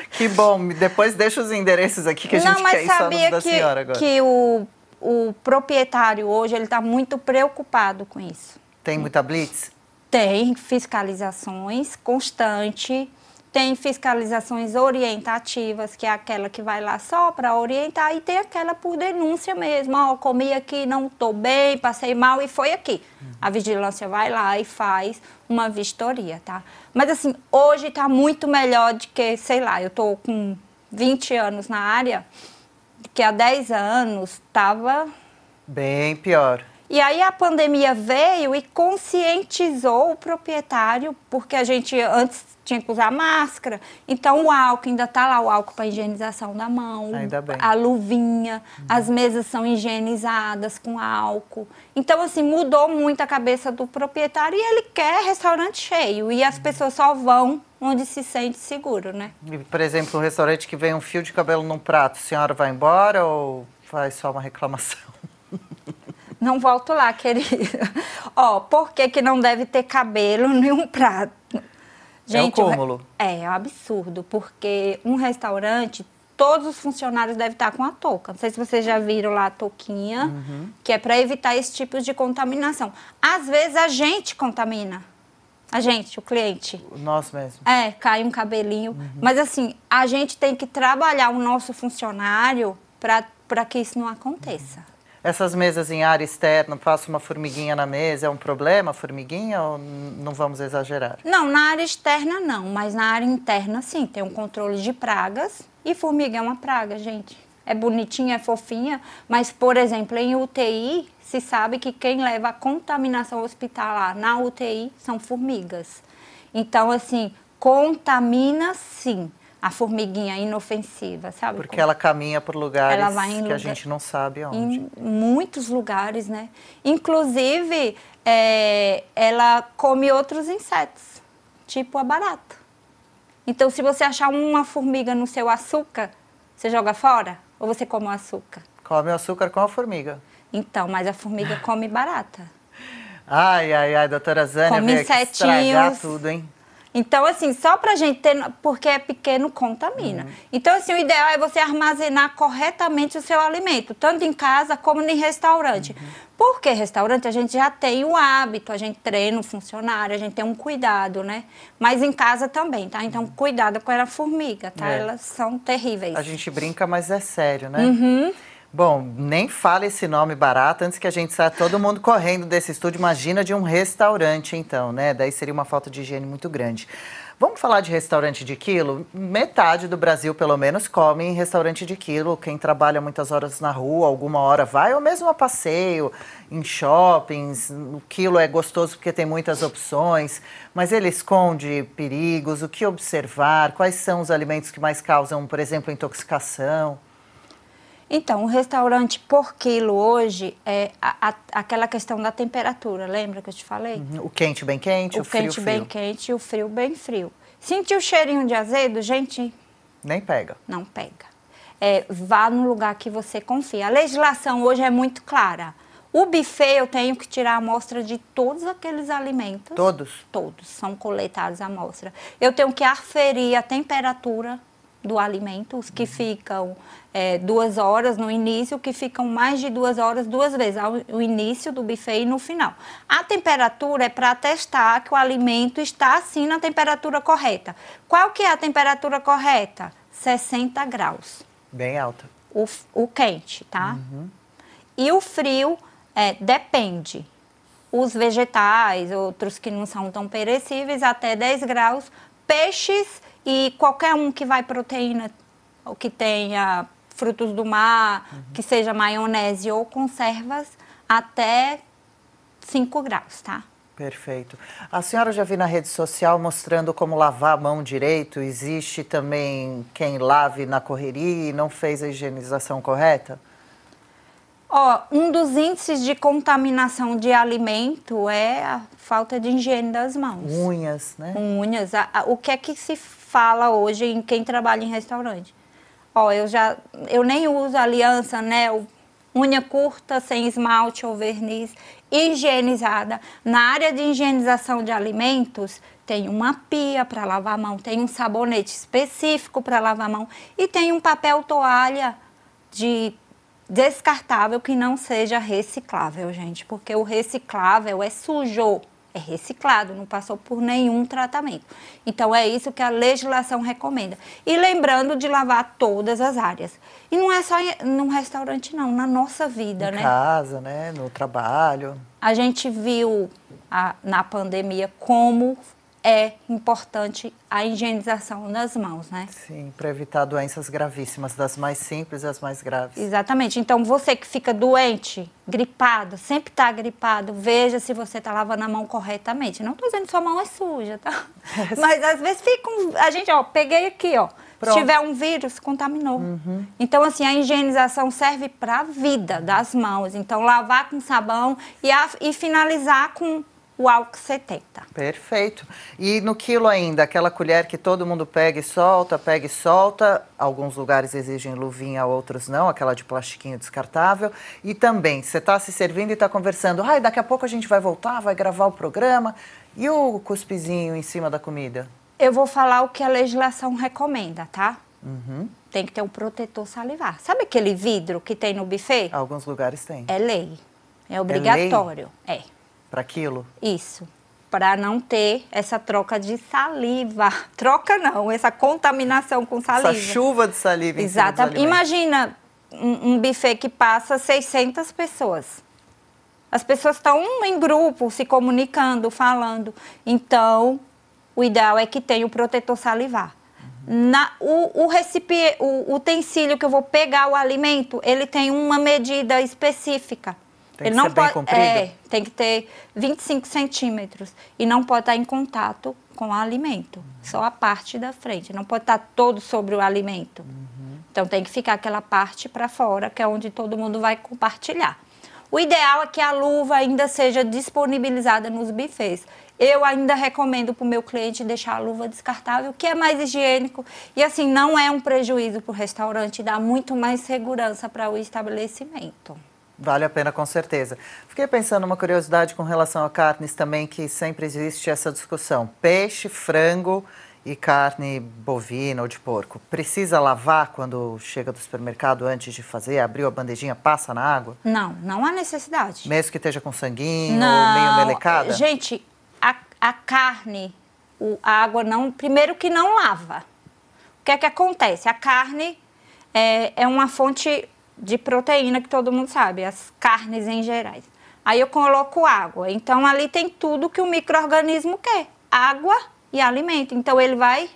que bom. Depois deixa os endereços aqui que a gente quer ir só no da Que o o proprietário hoje ele está muito preocupado com isso. Tem muita blitz? Tem fiscalizações constante, tem fiscalizações orientativas, que é aquela que vai lá só para orientar, e tem aquela por denúncia mesmo. Ah, ó, oh, comi aqui, não estou bem, passei mal e foi aqui. Uhum. A vigilância vai lá e faz uma vistoria, tá? Mas assim, hoje está muito melhor do que, sei lá, eu estou com 20 anos na área que há 10 anos estava. Bem pior. E aí a pandemia veio e conscientizou o proprietário, porque a gente antes tinha que usar máscara. Então o álcool, ainda está lá o álcool para higienização da mão, Ainda bem. a luvinha, uhum. as mesas são higienizadas com álcool. Então, assim, mudou muito a cabeça do proprietário e ele quer restaurante cheio. E as uhum. pessoas só vão onde se sente seguro, né? E, por exemplo, um restaurante que vem um fio de cabelo num prato, a senhora vai embora ou faz só uma reclamação? Não volto lá, querida. Ó, por que, que não deve ter cabelo em um prato? Gente, é um cúmulo. É, é um absurdo, porque um restaurante, todos os funcionários devem estar com a touca. Não sei se vocês já viram lá a touquinha, uhum. que é para evitar esse tipo de contaminação. Às vezes a gente contamina. A gente, o cliente. Nós mesmo. É, cai um cabelinho. Uhum. Mas assim, a gente tem que trabalhar o nosso funcionário para que isso não aconteça. Uhum. Essas mesas em área externa, faço uma formiguinha na mesa, é um problema formiguinha ou não vamos exagerar? Não, na área externa não, mas na área interna sim, tem um controle de pragas e formiga é uma praga, gente. É bonitinha, é fofinha, mas, por exemplo, em UTI, se sabe que quem leva a contaminação hospitalar na UTI são formigas. Então, assim, contamina sim a formiguinha inofensiva, sabe? Porque Como? ela caminha por lugares que lugar... a gente não sabe onde. Em muitos lugares, né? Inclusive, é... ela come outros insetos, tipo a barata. Então, se você achar uma formiga no seu açúcar, você joga fora ou você come o açúcar? Come o açúcar com a formiga. Então, mas a formiga come barata. Ai, ai, ai, doutora Zânia, come insetinhos, estragar tudo, hein? Então, assim, só para a gente ter, porque é pequeno, contamina. Uhum. Então, assim, o ideal é você armazenar corretamente o seu alimento, tanto em casa como em restaurante. Uhum. Porque restaurante a gente já tem o hábito, a gente treina o funcionário, a gente tem um cuidado, né? Mas em casa também, tá? Então, uhum. cuidado com a formiga, tá? É. Elas são terríveis. A gente brinca, mas é sério, né? Uhum. Bom, nem fala esse nome barato antes que a gente saia todo mundo correndo desse estúdio. Imagina de um restaurante, então, né? Daí seria uma falta de higiene muito grande. Vamos falar de restaurante de quilo? Metade do Brasil, pelo menos, come em restaurante de quilo. Quem trabalha muitas horas na rua, alguma hora vai, ou mesmo a passeio, em shoppings. O quilo é gostoso porque tem muitas opções, mas ele esconde perigos, o que observar, quais são os alimentos que mais causam, por exemplo, intoxicação. Então, o restaurante por quilo hoje é a, a, aquela questão da temperatura, lembra que eu te falei? Uhum. O quente bem quente, o, o frio, quente bem frio. quente e o frio bem frio. Sentiu o cheirinho de azedo, gente? Nem pega. Não pega. É, vá no lugar que você confia. A legislação hoje é muito clara. O buffet eu tenho que tirar a amostra de todos aqueles alimentos. Todos? Todos, são coletados a amostra. Eu tenho que aferir a temperatura do alimento, os que ficam é, duas horas no início, que ficam mais de duas horas duas vezes, ao o início do buffet e no final. A temperatura é para testar que o alimento está assim na temperatura correta. Qual que é a temperatura correta? 60 graus. Bem alta. O, o quente, tá? Uhum. E o frio é, depende. Os vegetais, outros que não são tão perecíveis, até 10 graus. Peixes e qualquer um que vai proteína, ou que tenha frutos do mar, uhum. que seja maionese ou conservas, até 5 graus, tá? Perfeito. A senhora já viu na rede social mostrando como lavar a mão direito. Existe também quem lave na correria e não fez a higienização correta? Ó, um dos índices de contaminação de alimento é a falta de higiene das mãos. Unhas, né? Unhas. o que é que se fala hoje em quem trabalha em restaurante. Ó, eu já eu nem uso aliança, né? unha curta, sem esmalte ou verniz, higienizada. Na área de higienização de alimentos, tem uma pia para lavar a mão, tem um sabonete específico para lavar a mão e tem um papel toalha de descartável que não seja reciclável, gente, porque o reciclável é sujo é reciclado, não passou por nenhum tratamento. Então é isso que a legislação recomenda. E lembrando de lavar todas as áreas. E não é só num restaurante não, na nossa vida, em né? Em casa, né, no trabalho. A gente viu a, na pandemia como é importante a higienização das mãos, né? Sim, para evitar doenças gravíssimas, das mais simples às mais graves. Exatamente. Então, você que fica doente, gripado, sempre está gripado, veja se você está lavando a mão corretamente. Não estou dizendo que sua mão é suja, tá? Mas às vezes fica um... A gente, ó, peguei aqui, ó. Pronto. Se tiver um vírus, contaminou. Uhum. Então, assim, a higienização serve para a vida das mãos. Então, lavar com sabão e, a... e finalizar com o álcool 70. Perfeito. E no quilo ainda, aquela colher que todo mundo pega e solta, pega e solta. Alguns lugares exigem luvinha, outros não, aquela de plastiquinho descartável. E também, você está se servindo e está conversando. Ai, daqui a pouco a gente vai voltar, vai gravar o programa. E o cuspizinho em cima da comida? Eu vou falar o que a legislação recomenda, tá? Uhum. Tem que ter um protetor salivar. Sabe aquele vidro que tem no buffet? Alguns lugares tem. É lei. É, é obrigatório. é para aquilo? Isso. Para não ter essa troca de saliva. Troca não, essa contaminação com saliva. Essa chuva de saliva. Exatamente. Imagina um, um buffet que passa 600 pessoas. As pessoas estão em grupo, se comunicando, falando. Então, o ideal é que tenha o um protetor salivar. Na, o, o, o utensílio que eu vou pegar o alimento, ele tem uma medida específica. Tem ele não pode, comprido. É, tem que ter 25 centímetros e não pode estar em contato com o alimento, uhum. só a parte da frente, não pode estar todo sobre o alimento. Uhum. Então tem que ficar aquela parte para fora, que é onde todo mundo vai compartilhar. O ideal é que a luva ainda seja disponibilizada nos bufês. Eu ainda recomendo para o meu cliente deixar a luva descartável, que é mais higiênico e assim não é um prejuízo para o restaurante, dá muito mais segurança para o estabelecimento. Vale a pena, com certeza. Fiquei pensando uma curiosidade com relação a carnes também, que sempre existe essa discussão. Peixe, frango e carne bovina ou de porco. Precisa lavar quando chega do supermercado antes de fazer? Abriu a bandejinha, passa na água? Não, não há necessidade. Mesmo que esteja com sanguinho não. ou meio melecada? Eh, gente, a, a carne, o, a água não... Primeiro que não lava. O que é que acontece? A carne é, é uma fonte de proteína que todo mundo sabe, as carnes em gerais. Aí eu coloco água. Então ali tem tudo que o microorganismo quer: água e alimento. Então ele vai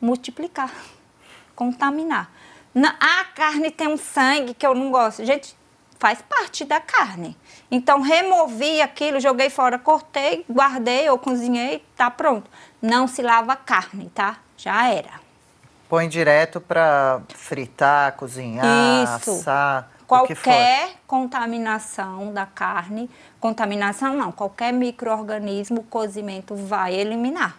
multiplicar, contaminar. Na, a carne tem um sangue que eu não gosto. Gente, faz parte da carne. Então removi aquilo, joguei fora, cortei, guardei ou cozinhei, tá pronto. Não se lava carne, tá? Já era. Põe direto para fritar, cozinhar, Isso. assar. Qualquer contaminação da carne, contaminação não, qualquer microorganismo, o cozimento vai eliminar.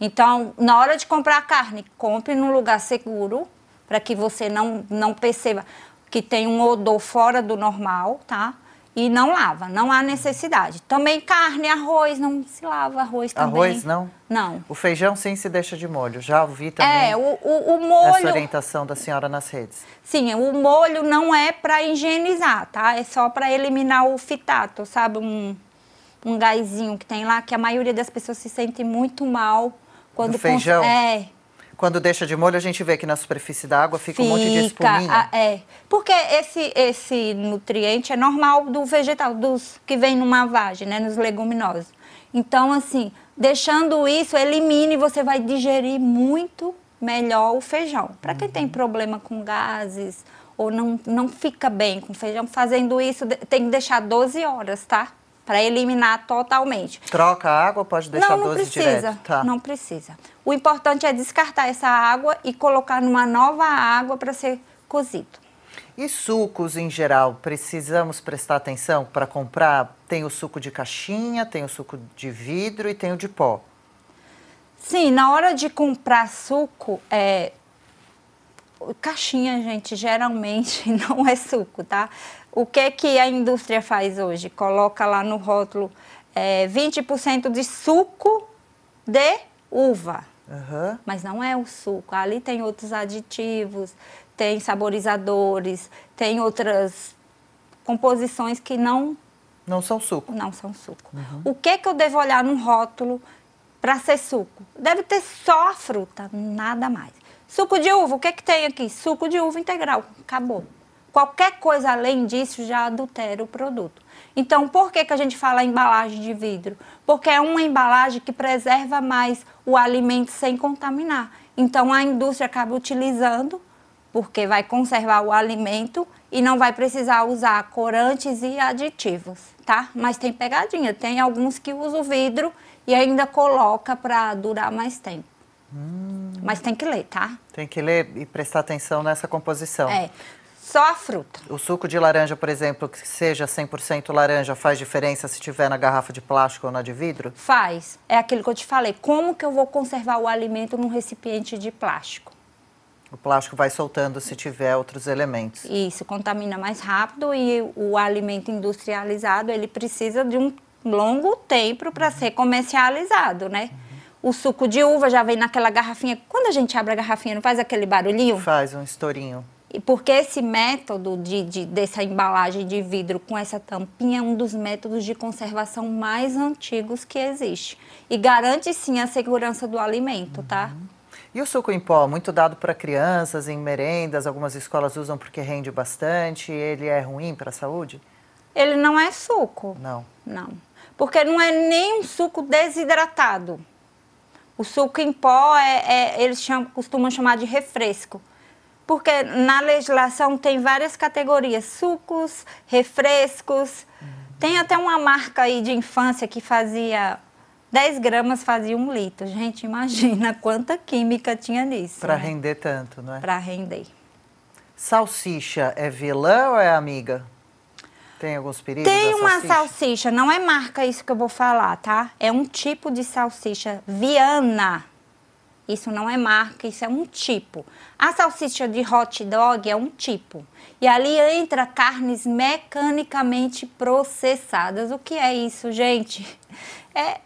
Então, na hora de comprar carne, compre num lugar seguro, para que você não, não perceba que tem um odor fora do normal, tá? e não lava, não há necessidade. Também carne, arroz, não se lava arroz também. Arroz não? Não. O feijão sim se deixa de molho, já ouvi também. É, o, o, o molho... Essa orientação da senhora nas redes. Sim, o molho não é para higienizar, tá? É só para eliminar o fitato, sabe? Um, um gásinho que tem lá, que a maioria das pessoas se sente muito mal. quando O feijão? Cons... É, quando deixa de molho, a gente vê que na superfície da água fica, fica um monte de espuminha. A, ah, é, porque esse, esse nutriente é normal do vegetal, dos que vem numa vagem, né, nos leguminosos. Então, assim, deixando isso, elimine, você vai digerir muito melhor o feijão. Para quem uhum. tem problema com gases ou não, não fica bem com feijão, fazendo isso, tem que deixar 12 horas, tá? para eliminar totalmente. Troca a água, pode deixar não, não precisa, direto? Tá. Não precisa. O importante é descartar essa água e colocar numa nova água para ser cozido. E sucos em geral, precisamos prestar atenção para comprar? Tem o suco de caixinha, tem o suco de vidro e tem o de pó. Sim, na hora de comprar suco, é... caixinha, gente, geralmente não é suco, tá? O que é que a indústria faz hoje? Coloca lá no rótulo é, 20% de suco de uva. Uhum. Mas não é o suco. Ali tem outros aditivos, tem saborizadores, tem outras composições que não. Não são suco. Não são suco. Uhum. O que, é que eu devo olhar num rótulo para ser suco? Deve ter só a fruta, nada mais. Suco de uva, o que, é que tem aqui? Suco de uva integral. Acabou. Qualquer coisa além disso já adultera o produto. Então, por que, que a gente fala embalagem de vidro? Porque é uma embalagem que preserva mais o alimento sem contaminar. Então, a indústria acaba utilizando, porque vai conservar o alimento e não vai precisar usar corantes e aditivos, tá? Mas tem pegadinha, tem alguns que usam vidro e ainda coloca para durar mais tempo. Hum. Mas tem que ler, tá? Tem que ler e prestar atenção nessa composição. É. Só a fruta. O suco de laranja, por exemplo, que seja 100% laranja, faz diferença se tiver na garrafa de plástico ou na de vidro? Faz. É aquilo que eu te falei. Como que eu vou conservar o alimento num recipiente de plástico? O plástico vai soltando se tiver outros elementos. Isso, contamina mais rápido e o alimento industrializado, ele precisa de um longo tempo para uhum. ser comercializado, né? Uhum. O suco de uva já vem naquela garrafinha. Quando a gente abre a garrafinha, não faz aquele barulhinho? Faz um estourinho porque esse método de, de, dessa embalagem de vidro com essa tampinha é um dos métodos de conservação mais antigos que existe. E garante sim a segurança do alimento, tá? uhum. tá? E o suco em pó, muito dado para crianças, em merendas, algumas escolas usam porque rende bastante. Ele é ruim para a saúde? Ele não é suco. Não. Não. Porque não é nem um suco desidratado. O suco em pó, é, é eles chamam, costumam chamar de refresco porque na legislação tem várias categorias: sucos, refrescos. Tem até uma marca aí de infância que fazia 10 gramas, fazia um litro. Gente, imagina quanta química tinha nisso. Para né? render tanto, não é? Para render. Salsicha é vilã ou é amiga? Tem alguns perigos? Tem uma salsicha? salsicha, não é marca isso que eu vou falar, tá? É um tipo de salsicha, Viana. Isso não é marca, isso é um tipo. A salsicha de hot dog é um tipo. E ali entra carnes mecanicamente processadas. O que é isso, gente? É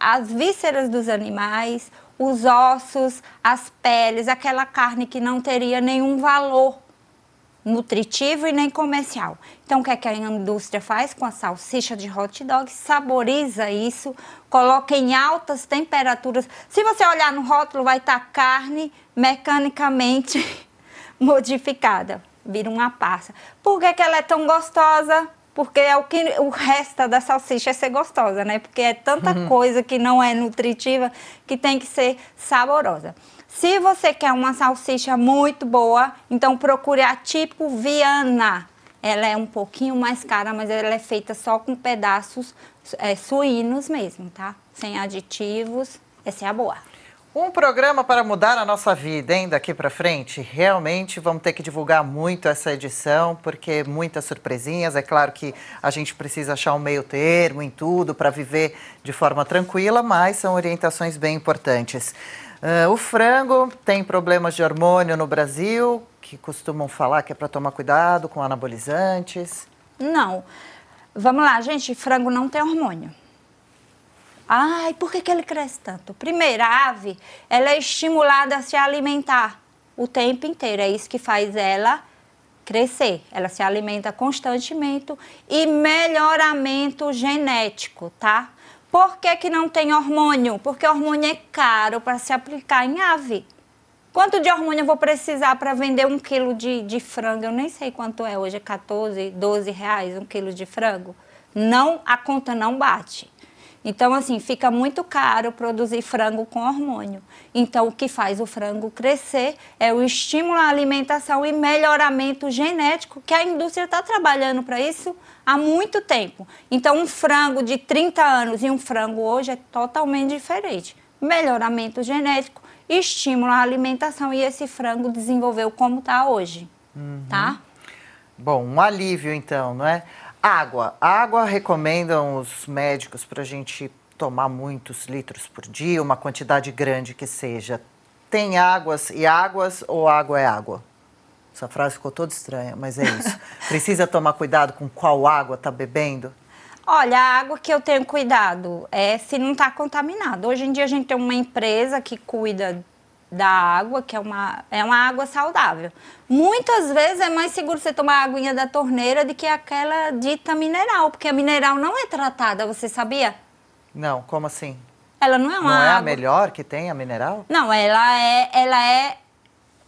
as vísceras dos animais, os ossos, as peles, aquela carne que não teria nenhum valor nutritivo e nem comercial. Então, o que, é que a indústria faz com a salsicha de hot dog? Saboriza isso, coloca em altas temperaturas. Se você olhar no rótulo, vai estar tá carne mecanicamente modificada, vira uma pasta. Por que, que ela é tão gostosa? porque é o que o resto da salsicha é ser gostosa, né? Porque é tanta uhum. coisa que não é nutritiva que tem que ser saborosa. Se você quer uma salsicha muito boa, então procure a tipo Viana. Ela é um pouquinho mais cara, mas ela é feita só com pedaços é, suínos mesmo, tá? Sem aditivos. Essa é a boa. Um programa para mudar a nossa vida, hein, daqui para frente. Realmente vamos ter que divulgar muito essa edição, porque muitas surpresinhas. É claro que a gente precisa achar um meio termo em tudo para viver de forma tranquila, mas são orientações bem importantes. Uh, o frango tem problemas de hormônio no Brasil, que costumam falar que é para tomar cuidado com anabolizantes. Não. Vamos lá, gente, frango não tem hormônio. Ai, por que, que ele cresce tanto? Primeiro, a ave, ela é estimulada a se alimentar o tempo inteiro. É isso que faz ela crescer. Ela se alimenta constantemente e melhoramento genético, tá? Por que, que não tem hormônio? Porque hormônio é caro para se aplicar em ave. Quanto de hormônio eu vou precisar para vender um quilo de, de frango? Eu nem sei quanto é hoje, é 14, 12 reais um quilo de frango. Não, a conta não bate. Então, assim, fica muito caro produzir frango com hormônio. Então, o que faz o frango crescer é o estímulo à alimentação e melhoramento genético, que a indústria está trabalhando para isso há muito tempo. Então, um frango de 30 anos e um frango hoje é totalmente diferente. Melhoramento genético, estímulo à alimentação e esse frango desenvolveu como está hoje, uhum. tá? Bom, um alívio então, não é? Água. Água recomendam os médicos para a gente tomar muitos litros por dia, uma quantidade grande que seja. Tem águas e águas ou água é água? Essa frase ficou toda estranha, mas é isso. Precisa tomar cuidado com qual água está bebendo? Olha, a água que eu tenho cuidado é se não está contaminada. Hoje em dia a gente tem uma empresa que cuida da água, que é uma, é uma água saudável. Muitas vezes é mais seguro você tomar a aguinha da torneira do que aquela dita mineral, porque a mineral não é tratada, você sabia? Não, como assim? Ela não é uma Não água. é a melhor que tem, a mineral? Não, ela é, ela é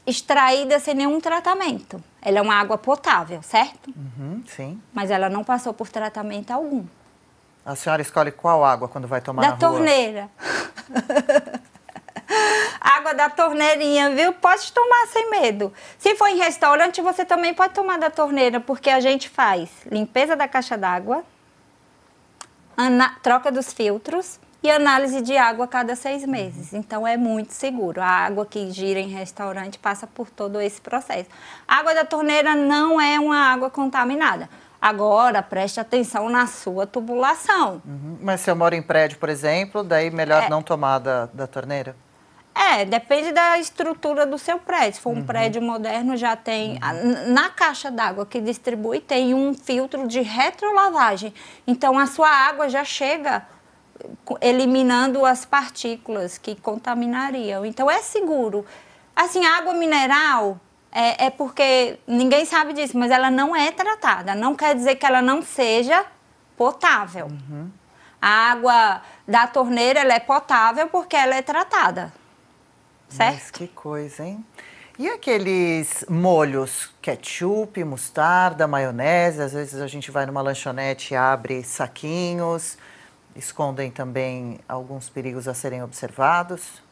extraída sem nenhum tratamento. Ela é uma água potável, certo? Uhum, sim. Mas ela não passou por tratamento algum. A senhora escolhe qual água quando vai tomar da na rua? Da torneira. água da torneirinha, viu? Pode tomar sem medo. Se for em restaurante, você também pode tomar da torneira, porque a gente faz limpeza da caixa d'água, troca dos filtros e análise de água a cada seis meses. Então é muito seguro. A água que gira em restaurante passa por todo esse processo. A água da torneira não é uma água contaminada. Agora, preste atenção na sua tubulação. Uhum. Mas se eu moro em prédio, por exemplo, daí melhor é... não tomar da, da torneira? É, depende da estrutura do seu prédio. Se for um uhum. prédio moderno, já tem. Na caixa d'água que distribui, tem um filtro de retrolavagem. Então, a sua água já chega eliminando as partículas que contaminariam. Então, é seguro. Assim, água mineral, é, é, porque ninguém sabe disso, mas ela não é tratada. Não quer dizer que ela não seja potável. Uhum. A água da torneira ela é potável porque ela é tratada. Né, certo? Mas que coisa, hein? E aqueles molhos, ketchup, mostarda, maionese, às vezes a gente vai numa lanchonete e abre saquinhos, escondem também alguns perigos a serem observados?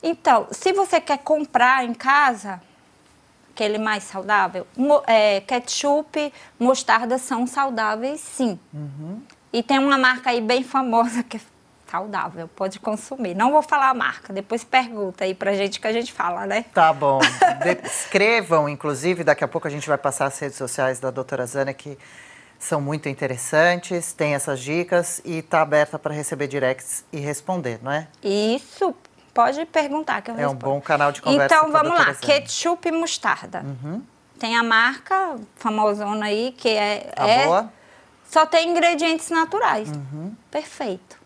Então, se você quer comprar em casa, aquele mais saudável, é, ketchup, mostarda são saudáveis sim. Uhum. E tem uma marca aí bem famosa que é saudável, pode consumir. Não vou falar a marca, depois pergunta aí pra gente que a gente fala, né? Tá bom. Escrevam, inclusive, daqui a pouco a gente vai passar as redes sociais da doutora Zana que são muito interessantes, tem essas dicas e está aberta para receber directs e responder, não é? Isso, pode perguntar que eu respondo. É um bom canal de conversa. Então vamos lá, Zana. ketchup e mostarda. Uhum. Tem a marca famosona aí que é. A é boa. Só tem ingredientes naturais. Uhum. Perfeito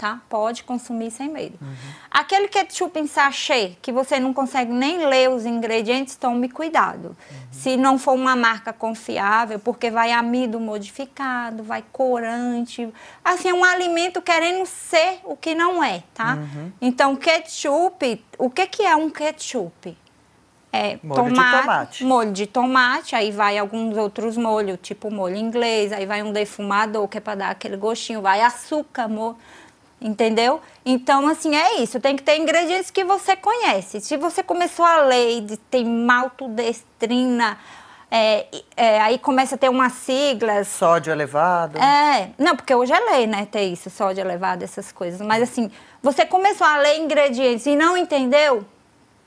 tá? Pode consumir sem medo. Uhum. Aquele ketchup em sachê, que você não consegue nem ler os ingredientes, tome cuidado. Uhum. Se não for uma marca confiável, porque vai amido modificado, vai corante. Assim, é um alimento querendo ser o que não é, tá? Uhum. Então, ketchup, o que, que é um ketchup? É, molho tomate, de tomate. Molho de tomate, aí vai alguns outros molhos, tipo molho inglês, aí vai um defumador, que é para dar aquele gostinho, vai açúcar, molho. Entendeu? Então, assim, é isso. Tem que ter ingredientes que você conhece. Se você começou a ler tem maltodestrina, é, é, aí começa a ter umas siglas. Sódio elevado. É, não, porque hoje é lei, né, ter isso, sódio elevado, essas coisas. Mas assim, você começou a ler ingredientes e não entendeu,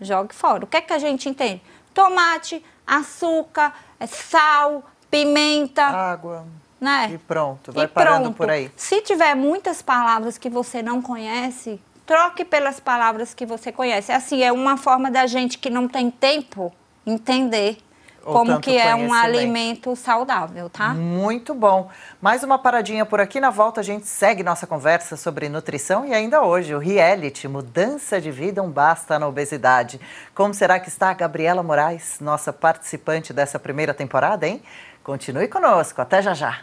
jogue fora. O que é que a gente entende? Tomate, açúcar, é sal, pimenta. Água né? E pronto, vai e parando pronto. por aí. Se tiver muitas palavras que você não conhece, troque pelas palavras que você conhece. Assim, é uma forma da gente que não tem tempo entender Ou como que é um alimento saudável, tá? Muito bom. Mais uma paradinha por aqui. Na volta a gente segue nossa conversa sobre nutrição e ainda hoje o reality Mudança de Vida um Basta na Obesidade. Como será que está a Gabriela Moraes, nossa participante dessa primeira temporada, hein? Continue conosco. Até já já.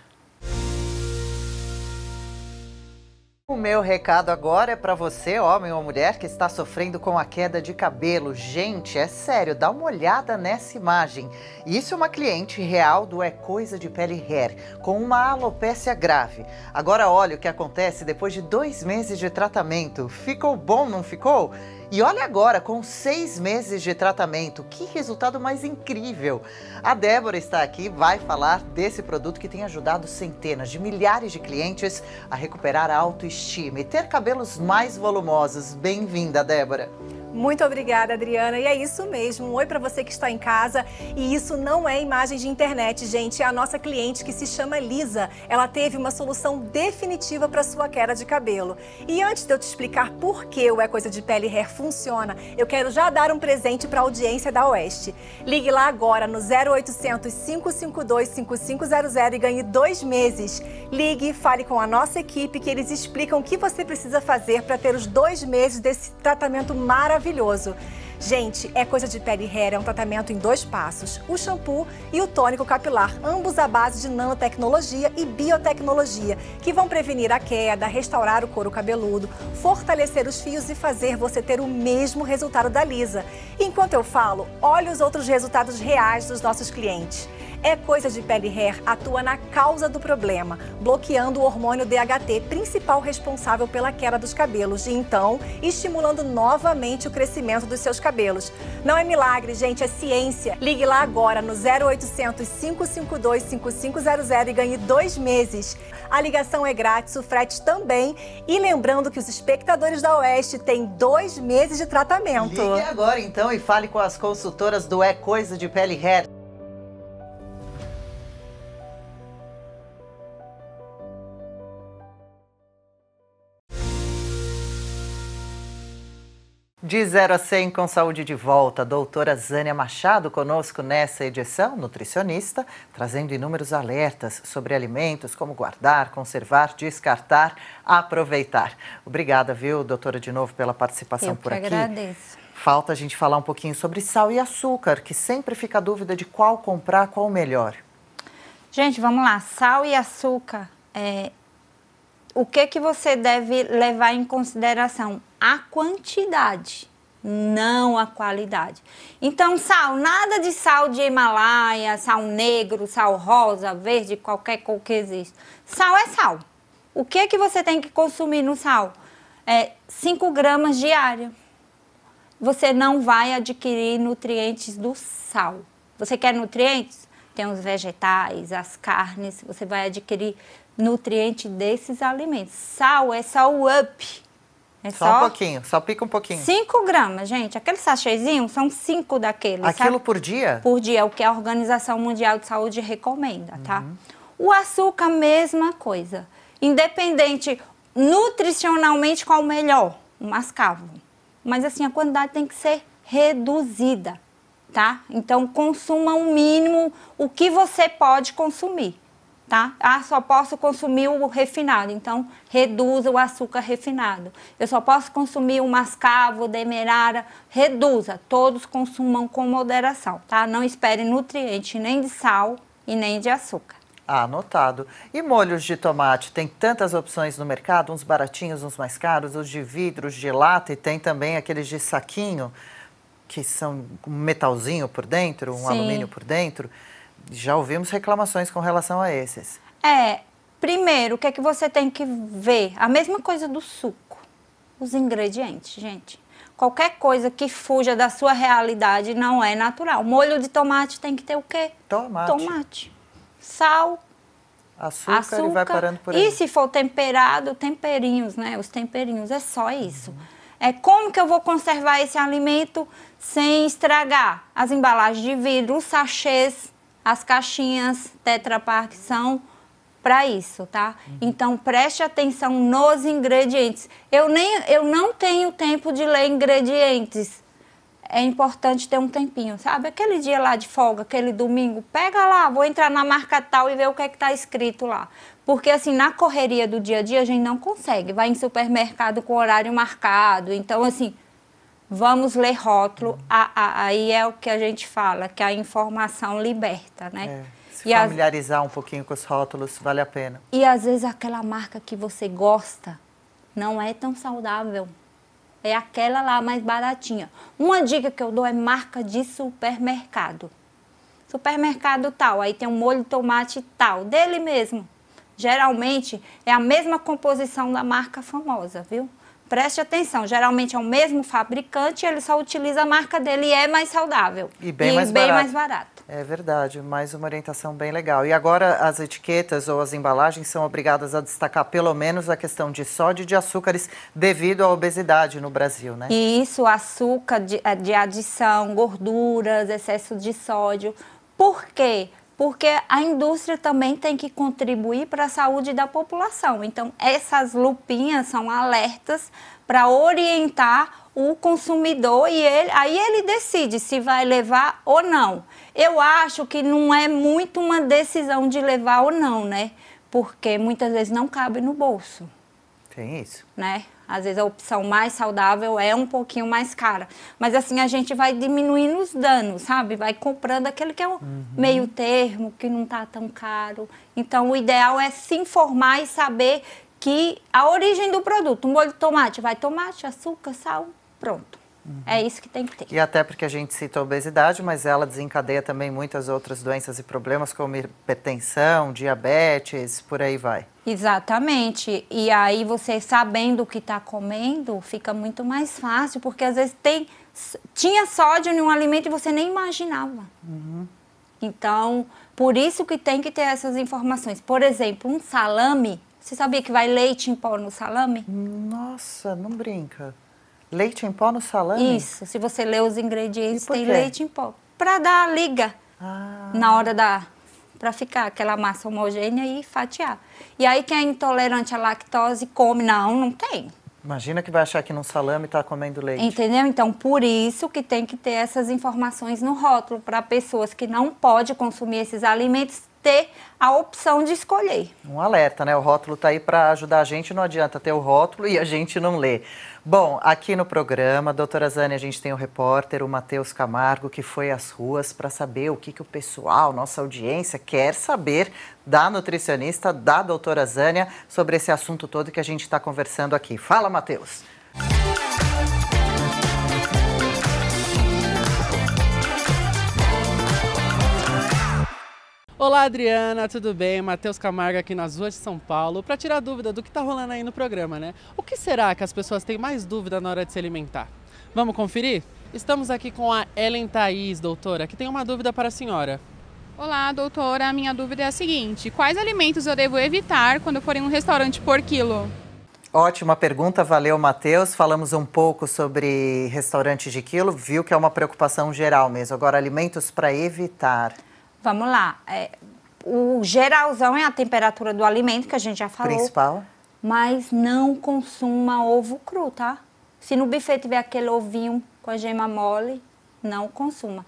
O meu recado agora é para você, homem ou mulher, que está sofrendo com a queda de cabelo. Gente, é sério, dá uma olhada nessa imagem. Isso é uma cliente real do É Coisa de Pele Hair, com uma alopécia grave. Agora olha o que acontece depois de dois meses de tratamento. Ficou bom, não ficou? E olha agora, com seis meses de tratamento, que resultado mais incrível! A Débora está aqui, vai falar desse produto que tem ajudado centenas de milhares de clientes a recuperar a autoestima e ter cabelos mais volumosos. Bem-vinda, Débora! Muito obrigada, Adriana. E é isso mesmo. Um oi para você que está em casa. E isso não é imagem de internet, gente. É a nossa cliente que se chama Lisa. Ela teve uma solução definitiva para sua queda de cabelo. E antes de eu te explicar por que o É Coisa de Pele Hair funciona, eu quero já dar um presente para a audiência da Oeste. Ligue lá agora no 0800 552 5500 e ganhe dois meses. Ligue e fale com a nossa equipe que eles explicam o que você precisa fazer para ter os dois meses desse tratamento maravilhoso maravilhoso. Gente, é coisa de pele hair, é um tratamento em dois passos. O shampoo e o tônico capilar, ambos à base de nanotecnologia e biotecnologia, que vão prevenir a queda, restaurar o couro cabeludo, fortalecer os fios e fazer você ter o mesmo resultado da Lisa. Enquanto eu falo, olhe os outros resultados reais dos nossos clientes. É coisa de pele hair atua na causa do problema, bloqueando o hormônio DHT, principal responsável pela queda dos cabelos, e então estimulando novamente o crescimento dos seus cabelos. Não é milagre, gente, é ciência. Ligue lá agora no 0800 552 5500 e ganhe dois meses. A ligação é grátis, o frete também. E lembrando que os espectadores da Oeste têm dois meses de tratamento. Ligue agora então e fale com as consultoras do É Coisa de Pele Hair. De 0 a 100 com saúde de volta, doutora Zânia Machado conosco nessa edição, nutricionista, trazendo inúmeros alertas sobre alimentos, como guardar, conservar, descartar, aproveitar. Obrigada, viu, doutora, de novo pela participação Eu por que aqui. agradeço. Falta a gente falar um pouquinho sobre sal e açúcar, que sempre fica a dúvida de qual comprar, qual o melhor. Gente, vamos lá. Sal e açúcar é, o que é que você deve levar em consideração? A quantidade, não a qualidade. Então, sal, nada de sal de Himalaia, sal negro, sal rosa, verde, qualquer cor que existe. Sal é sal. O que é que você tem que consumir no sal? É 5 gramas diária. Você não vai adquirir nutrientes do sal. Você quer nutrientes? tem os vegetais, as carnes, você vai adquirir nutriente desses alimentos. Sal é só o up. É só, só, um pouquinho, só pica um pouquinho. 5 gramas, gente. Aquele sachêzinho são 5 daqueles. Tá? Aquilo sabe? por dia? Por dia, é o que a Organização Mundial de Saúde recomenda, tá? uhum. tá? O açúcar, mesma coisa. Independente nutricionalmente qual o melhor, o mascavo. Mas assim, a quantidade tem que ser reduzida tá? Então consuma um mínimo o que você pode consumir, tá? Ah, só posso consumir o refinado, então reduza o açúcar refinado. Eu só posso consumir o mascavo, o demerara, reduza. Todos consumam com moderação, tá? Não espere nutriente nem de sal e nem de açúcar. Ah, anotado. E molhos de tomate? Tem tantas opções no mercado, uns baratinhos, uns mais caros, os de vidro, os de lata e tem também aqueles de saquinho que são um metalzinho por dentro, um Sim. alumínio por dentro. Já ouvimos reclamações com relação a esses. É, primeiro, o que é que você tem que ver? A mesma coisa do suco, os ingredientes, gente. Qualquer coisa que fuja da sua realidade não é natural. Molho de tomate tem que ter o quê? Tomate. Tomate. Sal, Açúcar, açúcar, e vai parando por aí. E se for temperado, temperinhos, né? Os temperinhos, é só isso. É como que eu vou conservar esse alimento sem estragar. As embalagens de vidro, os sachês, as caixinhas Tetra Pak são para isso, tá? Uhum. Então preste atenção nos ingredientes. Eu nem eu não tenho tempo de ler ingredientes. É importante ter um tempinho, sabe? Aquele dia lá de folga, aquele domingo, pega lá, vou entrar na marca tal e ver o que é que tá escrito lá. Porque assim, na correria do dia a dia a gente não consegue. Vai em supermercado com horário marcado. Então assim, vamos ler rótulo, a, a, aí é o que a gente fala, que a informação liberta, né? É. Se e familiarizar as... um pouquinho com os rótulos, vale a pena. E às vezes aquela marca que você gosta não é tão saudável. É aquela lá mais baratinha. Uma dica que eu dou é marca de supermercado. Supermercado tal, aí tem um molho de tomate tal, dele mesmo. Geralmente é a mesma composição da marca famosa, viu? Preste atenção, geralmente é o mesmo fabricante, ele só utiliza a marca dele e é mais saudável. E bem, e mais, bem barato. mais barato. É verdade, mais uma orientação bem legal. E agora as etiquetas ou as embalagens são obrigadas a destacar pelo menos a questão de sódio e de açúcares devido à obesidade no Brasil, né? E isso, açúcar de, eh, de adição, gorduras, excesso de sódio. Por quê? porque a indústria também tem que contribuir para a saúde da população. Então, essas lupinhas são alertas para orientar o consumidor e ele, aí ele decide se vai levar ou não. Eu acho que não é muito uma decisão de levar ou não, né? Porque muitas vezes não cabe no bolso. Tem isso. Né? Às vezes a opção mais saudável é um pouquinho mais cara. Mas assim a gente vai diminuindo os danos, sabe? Vai comprando aquele que é o uhum. meio termo, que não está tão caro. Então o ideal é se informar e saber que a origem do produto, um molho de tomate, vai tomate, açúcar, sal, pronto. É uhum. É isso que tem que ter. E até porque a gente cita a obesidade, mas ela desencadeia também muitas outras doenças e problemas, como hipertensão, diabetes, por aí vai. Exatamente. E aí você sabendo o que está comendo, fica muito mais fácil, porque às vezes tem, tinha sódio em um alimento e você nem imaginava. Uhum. Então, por isso que tem que ter essas informações. Por exemplo, um salame. Você sabia que vai leite em pó no salame? Nossa, não brinca. Leite em pó no salame? Isso. Se você ler os ingredientes, tem leite em pó. Para dar liga ah. na hora da para ficar aquela massa homogênea e fatiar. E aí quem é intolerante à lactose come, não, não tem. Imagina que vai achar que num salame está comendo leite. Entendeu? Então, por isso que tem que ter essas informações no rótulo para pessoas que não podem consumir esses alimentos ter a opção de escolher. Um alerta, né? O rótulo está aí para ajudar a gente, não adianta ter o rótulo e a gente não ler. Bom, aqui no programa, doutora Zane, a gente tem o repórter, o Matheus Camargo, que foi às ruas para saber o que, que o pessoal, nossa audiência, quer saber da nutricionista, da doutora Zânia, sobre esse assunto todo que a gente está conversando aqui. Fala, Matheus! Olá, Adriana, tudo bem? Matheus Camargo aqui nas ruas de São Paulo para tirar dúvida do que está rolando aí no programa, né? O que será que as pessoas têm mais dúvida na hora de se alimentar? Vamos conferir? Estamos aqui com a Ellen Thaís, doutora, que tem uma dúvida para a senhora. Olá, doutora. Minha dúvida é a seguinte: quais alimentos eu devo evitar quando for em um restaurante por quilo? Ótima pergunta, valeu, Matheus. Falamos um pouco sobre restaurante de quilo, viu que é uma preocupação geral mesmo. Agora, alimentos para evitar. Vamos lá. É, o geralzão é a temperatura do alimento, que a gente já falou. Principal. Mas não consuma ovo cru, tá? Se no buffet tiver aquele ovinho com a gema mole, não consuma.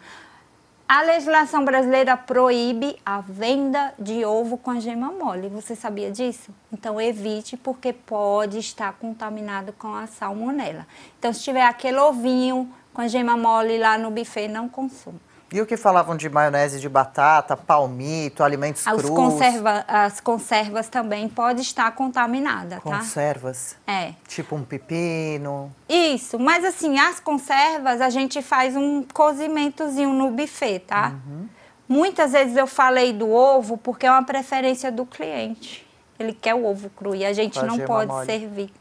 A legislação brasileira proíbe a venda de ovo com a gema mole. Você sabia disso? Então evite porque pode estar contaminado com a salmonela. Então se tiver aquele ovinho com a gema mole lá no buffet, não consuma. E o que falavam de maionese de batata, palmito, alimentos As crus? Conserva, as conservas também pode estar contaminada, tá? Conservas? É. Tipo um pepino? Isso, mas assim, as conservas a gente faz um cozimentozinho no buffet, tá? Uhum. Muitas vezes eu falei do ovo porque é uma preferência do cliente. Ele quer o ovo cru e a gente não pode mole. servir.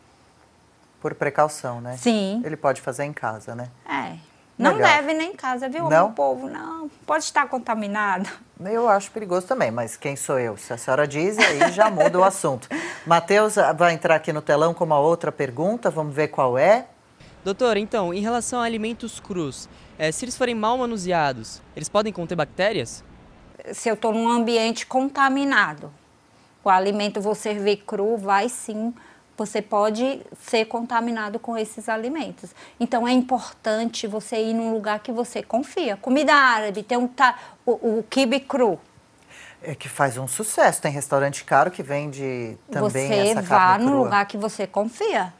Por precaução, né? Sim. Ele pode fazer em casa, né? É. Não Legal. leve nem em casa, viu, não? meu povo? Não, pode estar contaminado. Eu acho perigoso também, mas quem sou eu? Se a senhora diz, aí já muda o assunto. Matheus ah, vai entrar aqui no telão com uma outra pergunta, vamos ver qual é. Doutor, então, em relação a alimentos crus, é, se eles forem mal manuseados, eles podem conter bactérias? Se eu estou num ambiente contaminado, o alimento vou servir cru, vai sim você pode ser contaminado com esses alimentos. Então é importante você ir num lugar que você confia. Comida árabe, tem um ta, o, o quibe cru. É que faz um sucesso. Tem restaurante caro que vende também você essa carne Você vá num lugar que você confia,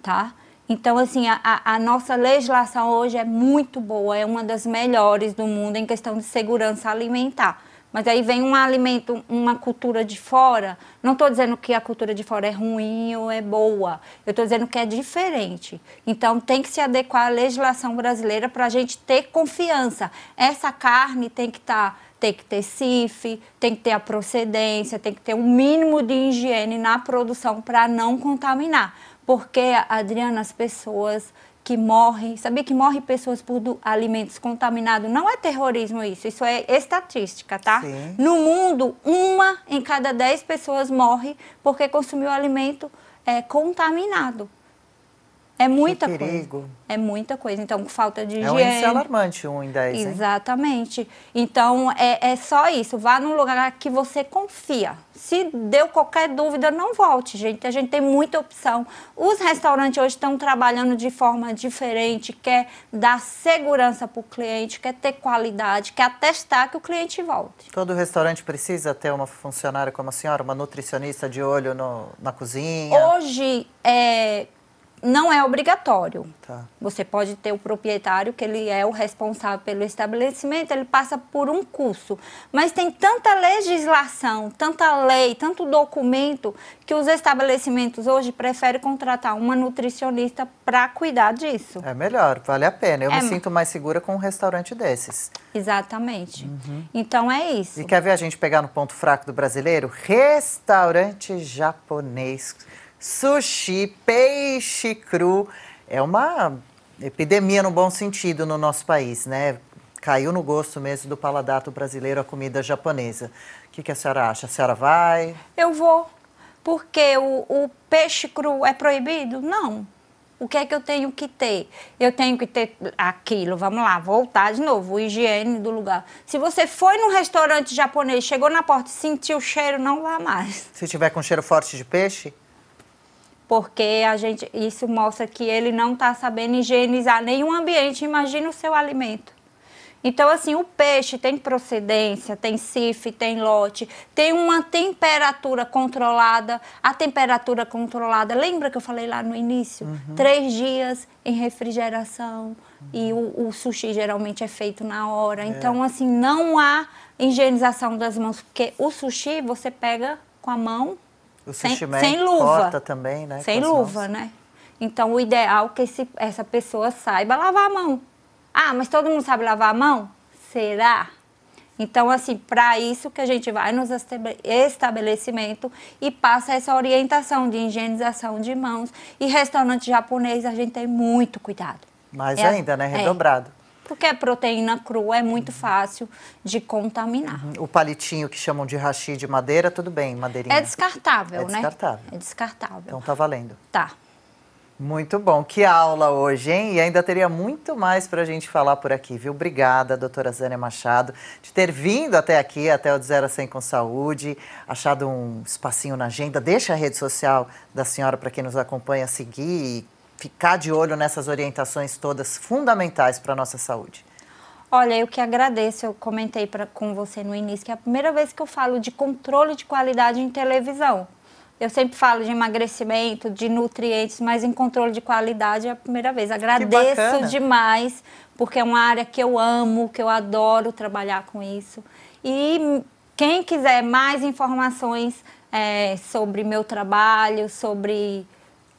tá? Então, assim, a, a, nossa legislação hoje é muito boa, é uma das melhores do mundo em questão de segurança alimentar. Mas aí vem um alimento, uma cultura de fora. Não estou dizendo que a cultura de fora é ruim ou é boa. Eu estou dizendo que é diferente. Então tem que se adequar à legislação brasileira para a gente ter confiança. Essa carne tem que estar. Tá, tem que ter CIF, tem que ter a procedência, tem que ter um mínimo de higiene na produção para não contaminar. Porque, Adriana, as pessoas que morrem. Sabia que morrem pessoas por alimentos contaminados? Não é terrorismo isso, isso é estatística, tá? Sim. No mundo, uma em cada dez pessoas morre porque consumiu alimento é, contaminado. É, é muita que perigo. coisa. É muita coisa. Então, falta de é higiene. É um índice alarmante, um em 10. Exatamente. Hein? Então, é, é só isso. Vá num lugar que você confia. Se deu qualquer dúvida, não volte, gente. A gente tem muita opção. Os restaurantes hoje estão trabalhando de forma diferente, quer dar segurança para o cliente, quer ter qualidade, quer atestar que o cliente volte. Todo restaurante precisa ter uma funcionária como a senhora, uma nutricionista de olho no, na cozinha? Hoje, é, não é obrigatório. Tá. Você pode ter o proprietário que ele é o responsável pelo estabelecimento, ele passa por um curso. Mas tem tanta legislação, tanta lei, tanto documento que os estabelecimentos hoje preferem contratar uma nutricionista para cuidar disso. É melhor, vale a pena. Eu é. me sinto mais segura com um restaurante desses. Exatamente. Uhum. Então é isso. E quer ver a gente pegar no ponto fraco do brasileiro? Restaurante japonês sushi, peixe cru. É uma epidemia no bom sentido no nosso país, né? Caiu no gosto mesmo do paladato brasileiro a comida japonesa. O que, que a senhora acha? A senhora vai? Eu vou. Porque o, o peixe cru é proibido? Não. O que é que eu tenho que ter? Eu tenho que ter aquilo, vamos lá, voltar de novo, o higiene do lugar. Se você foi num restaurante japonês, chegou na porta e sentiu o cheiro, não vá mais. Se tiver com cheiro forte de peixe? porque a gente isso mostra que ele não está sabendo higienizar nenhum ambiente. Imagina o seu alimento. Então, assim, o peixe tem procedência, tem sif, tem lote, tem uma temperatura controlada. A temperatura controlada, lembra que eu falei lá no início? Uhum. Três dias em refrigeração uhum. e o, o, sushi geralmente é feito na hora. É. Então, assim, não há higienização das mãos, porque o sushi você pega com a mão o sem, sem luva. também, né? Sem luva, mãos. né? Então, o ideal é que esse, essa pessoa saiba lavar a mão. Ah, mas todo mundo sabe lavar a mão? Será? Então, assim, para isso que a gente vai nos estabelecimento e passa essa orientação de higienização de mãos. E restaurante japonês, a gente tem muito cuidado. Mais é, ainda, né? É. Redobrado. É porque a proteína crua é muito fácil de contaminar. Uhum. O palitinho que chamam de rachid de madeira, tudo bem, madeirinha? É descartável, é né? Descartável. É descartável. Então tá valendo. Tá. Muito bom, que aula hoje, hein? E ainda teria muito mais para a gente falar por aqui, viu? Obrigada, doutora Zânia Machado, de ter vindo até aqui, até o de Zero a 100 com Saúde, achado um espacinho na agenda. Deixa a rede social da senhora para quem nos acompanha seguir ficar de olho nessas orientações todas fundamentais para a nossa saúde? Olha, eu que agradeço. Eu comentei pra, com você no início que é a primeira vez que eu falo de controle de qualidade em televisão. Eu sempre falo de emagrecimento, de nutrientes, mas em controle de qualidade é a primeira vez. Agradeço demais, porque é uma área que eu amo, que eu adoro trabalhar com isso. E quem quiser mais informações é, sobre meu trabalho, sobre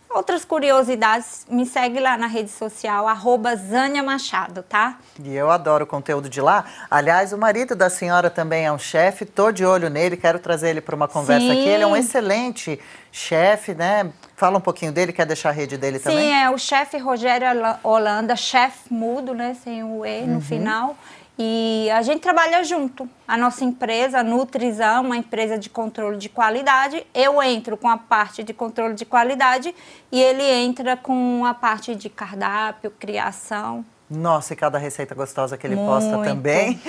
outras curiosidades, me segue lá na rede social, arroba Zânia Machado, tá? E eu adoro o conteúdo de lá. Aliás, o marido da senhora também é um chefe, tô de olho nele, quero trazer ele para uma conversa Sim. aqui. Ele é um excelente chefe, né? Fala um pouquinho dele, quer deixar a rede dele Sim, também? Sim, é o chefe Rogério Holanda, chefe mudo, né? Sem o E no uhum. final. E a gente trabalha junto. A nossa empresa, a Nutrizão, uma empresa de controle de qualidade, eu entro com a parte de controle de qualidade e ele entra com a parte de cardápio, criação. Nossa, e cada receita gostosa que ele Muito. posta também.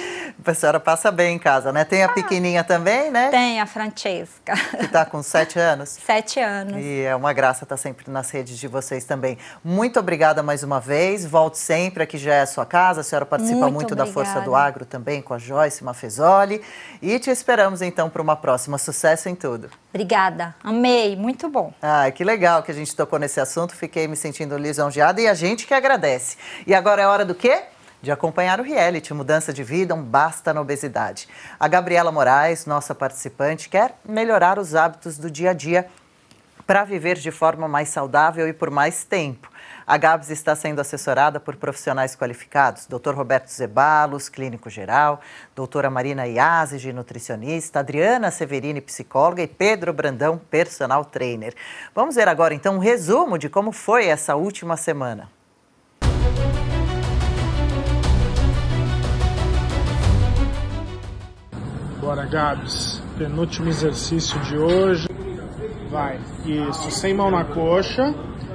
A senhora passa bem em casa, né? Tem a ah, pequenininha também, né? Tem, a Francesca. Que está com sete anos? Sete anos. E é uma graça estar tá sempre nas redes de vocês também. Muito obrigada mais uma vez. Volte sempre, aqui já é a sua casa. A senhora participa muito, muito da Força do Agro também com a Joyce Mafezoli. E te esperamos então para uma próxima. Sucesso em tudo. Obrigada. Amei. Muito bom. Ah, que legal que a gente tocou nesse assunto. Fiquei me sentindo lisonjeada e a gente que agradece. E agora é hora do quê? de acompanhar o reality Mudança de Vida, um basta na obesidade. A Gabriela Moraes, nossa participante, quer melhorar os hábitos do dia a dia para viver de forma mais saudável e por mais tempo. A Gabs está sendo assessorada por profissionais qualificados, Dr. Roberto Zebalos, clínico geral, doutora Marina Iazige, nutricionista, Adriana Severini, psicóloga e Pedro Brandão, personal trainer. Vamos ver agora então um resumo de como foi essa última semana. agora, Gabs. Penúltimo exercício de hoje. Vai. Isso, sem mão na coxa.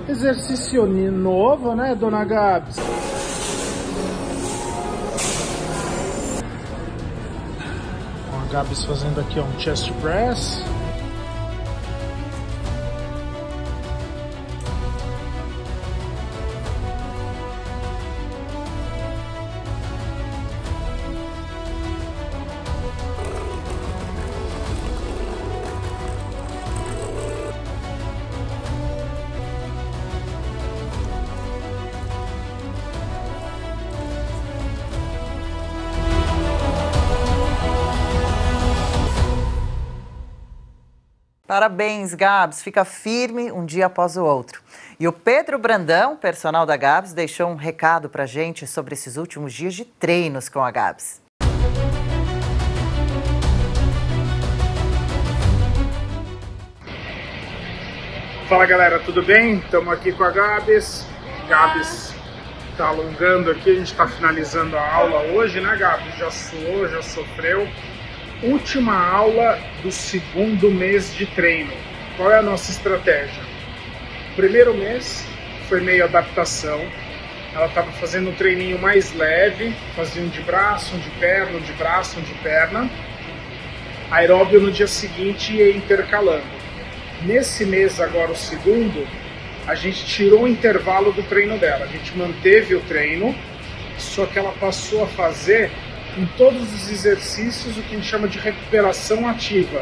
Exercício novo, né, dona Gabs? Bom, a Gabs fazendo aqui um chest press. Parabéns, Gabs. Fica firme um dia após o outro. E o Pedro Brandão, personal da Gabs, deixou um recado para gente sobre esses últimos dias de treinos com a Gabs. Fala galera, tudo bem? Estamos aqui com a Gabs. Gabs está alongando aqui, a gente está finalizando a aula hoje, né, Gabs? Já suou, já sofreu. Última aula do segundo mês de treino. Qual é a nossa estratégia? primeiro mês foi meio adaptação. Ela estava fazendo um treininho mais leve, fazia um de braço, um de perna, um de braço, um de perna. Aeróbio no dia seguinte ia intercalando. Nesse mês, agora o segundo, a gente tirou o intervalo do treino dela. A gente manteve o treino, só que ela passou a fazer em todos os exercícios o que a gente chama de recuperação ativa.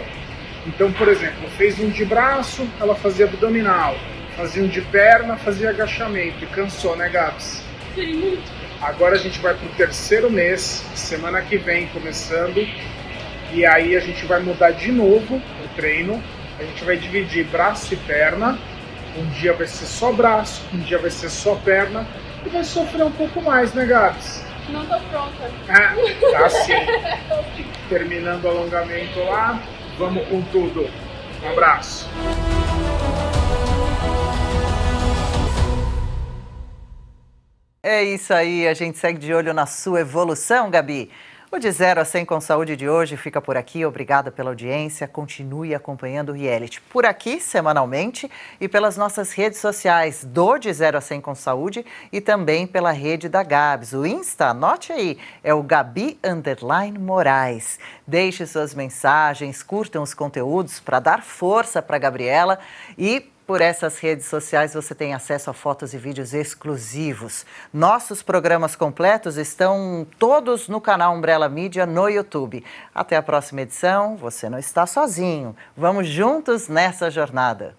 Então, por exemplo, fez um de braço, ela fazia abdominal, fazia um de perna, fazia agachamento. e Cansou, né, Gabs? Sim, muito. Agora a gente vai para o terceiro mês, semana que vem começando, e aí a gente vai mudar de novo o treino. A gente vai dividir braço e perna. Um dia vai ser só braço, um dia vai ser só perna, e vai sofrer um pouco mais, né, Gabs? Não tô pronta. Ah, tá sim. Terminando o alongamento lá, vamos com tudo. Um abraço. É isso aí, a gente segue de olho na sua evolução, Gabi. O De Zero a 100 com Saúde de hoje fica por aqui. Obrigada pela audiência. Continue acompanhando o reality por aqui, semanalmente, e pelas nossas redes sociais do De Zero a 100 com Saúde e também pela rede da Gabs. O Insta, anote aí, é o Gabi Underline Moraes. Deixe suas mensagens, curtam os conteúdos para dar força para a Gabriela e por essas redes sociais você tem acesso a fotos e vídeos exclusivos. Nossos programas completos estão todos no canal Umbrella Mídia no YouTube. Até a próxima edição, você não está sozinho. Vamos juntos nessa jornada.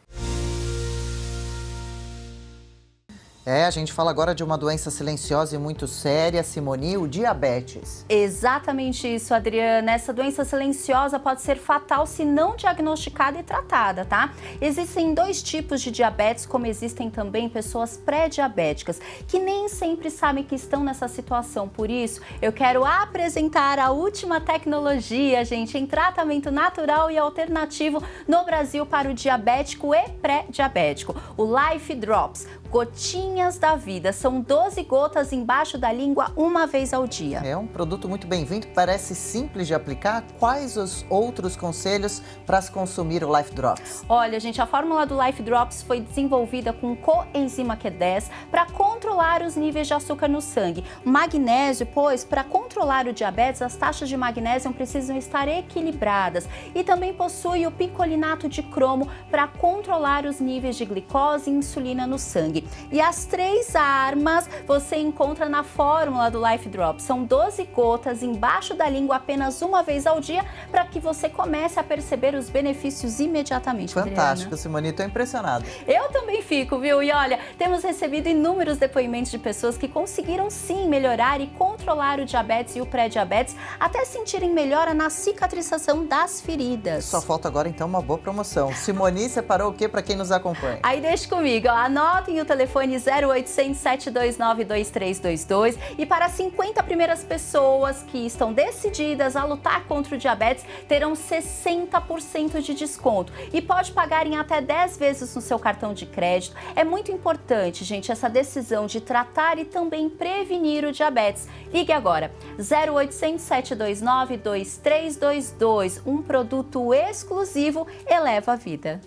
É, a gente fala agora de uma doença silenciosa e muito séria, Simone, o diabetes. Exatamente isso, Adriana. Essa doença silenciosa pode ser fatal se não diagnosticada e tratada, tá? Existem dois tipos de diabetes, como existem também pessoas pré-diabéticas, que nem sempre sabem que estão nessa situação. Por isso, eu quero apresentar a última tecnologia, gente, em tratamento natural e alternativo no Brasil para o diabético e pré-diabético, o Life Drops Gotinhas da Vida. São 12 gotas embaixo da língua uma vez ao dia. É um produto muito bem-vindo, parece simples de aplicar. Quais os outros conselhos para se consumir o Life Drops? Olha, gente, a fórmula do Life Drops foi desenvolvida com coenzima Q10 para controlar os níveis de açúcar no sangue. Magnésio, pois, para controlar o diabetes, as taxas de magnésio precisam estar equilibradas e também possui o picolinato de cromo para controlar os níveis de glicose e insulina no sangue. E as três armas você encontra na fórmula do Life Drop. São 12 gotas embaixo da língua apenas uma vez ao dia para que você comece a perceber os benefícios imediatamente. Fantástico, Adriana. Simone, tô impressionado. Eu também fico, viu? E olha, temos recebido inúmeros depoimentos de pessoas que conseguiram sim melhorar e controlar o diabetes e o pré-diabetes, até sentirem melhora na cicatrização das feridas. Só falta agora então uma boa promoção. Simone separou o que para quem nos acompanha? Aí deixa comigo, anotem o telefone 0800 729 2322 e para 50 primeiras pessoas que estão decididas a lutar contra o diabetes terão 60% de desconto e pode pagar em até 10 vezes no seu cartão de crédito. É muito importante, gente, essa decisão de tratar e também prevenir o diabetes. Ligue agora 0800 729 2322, um produto exclusivo Eleva a Vida.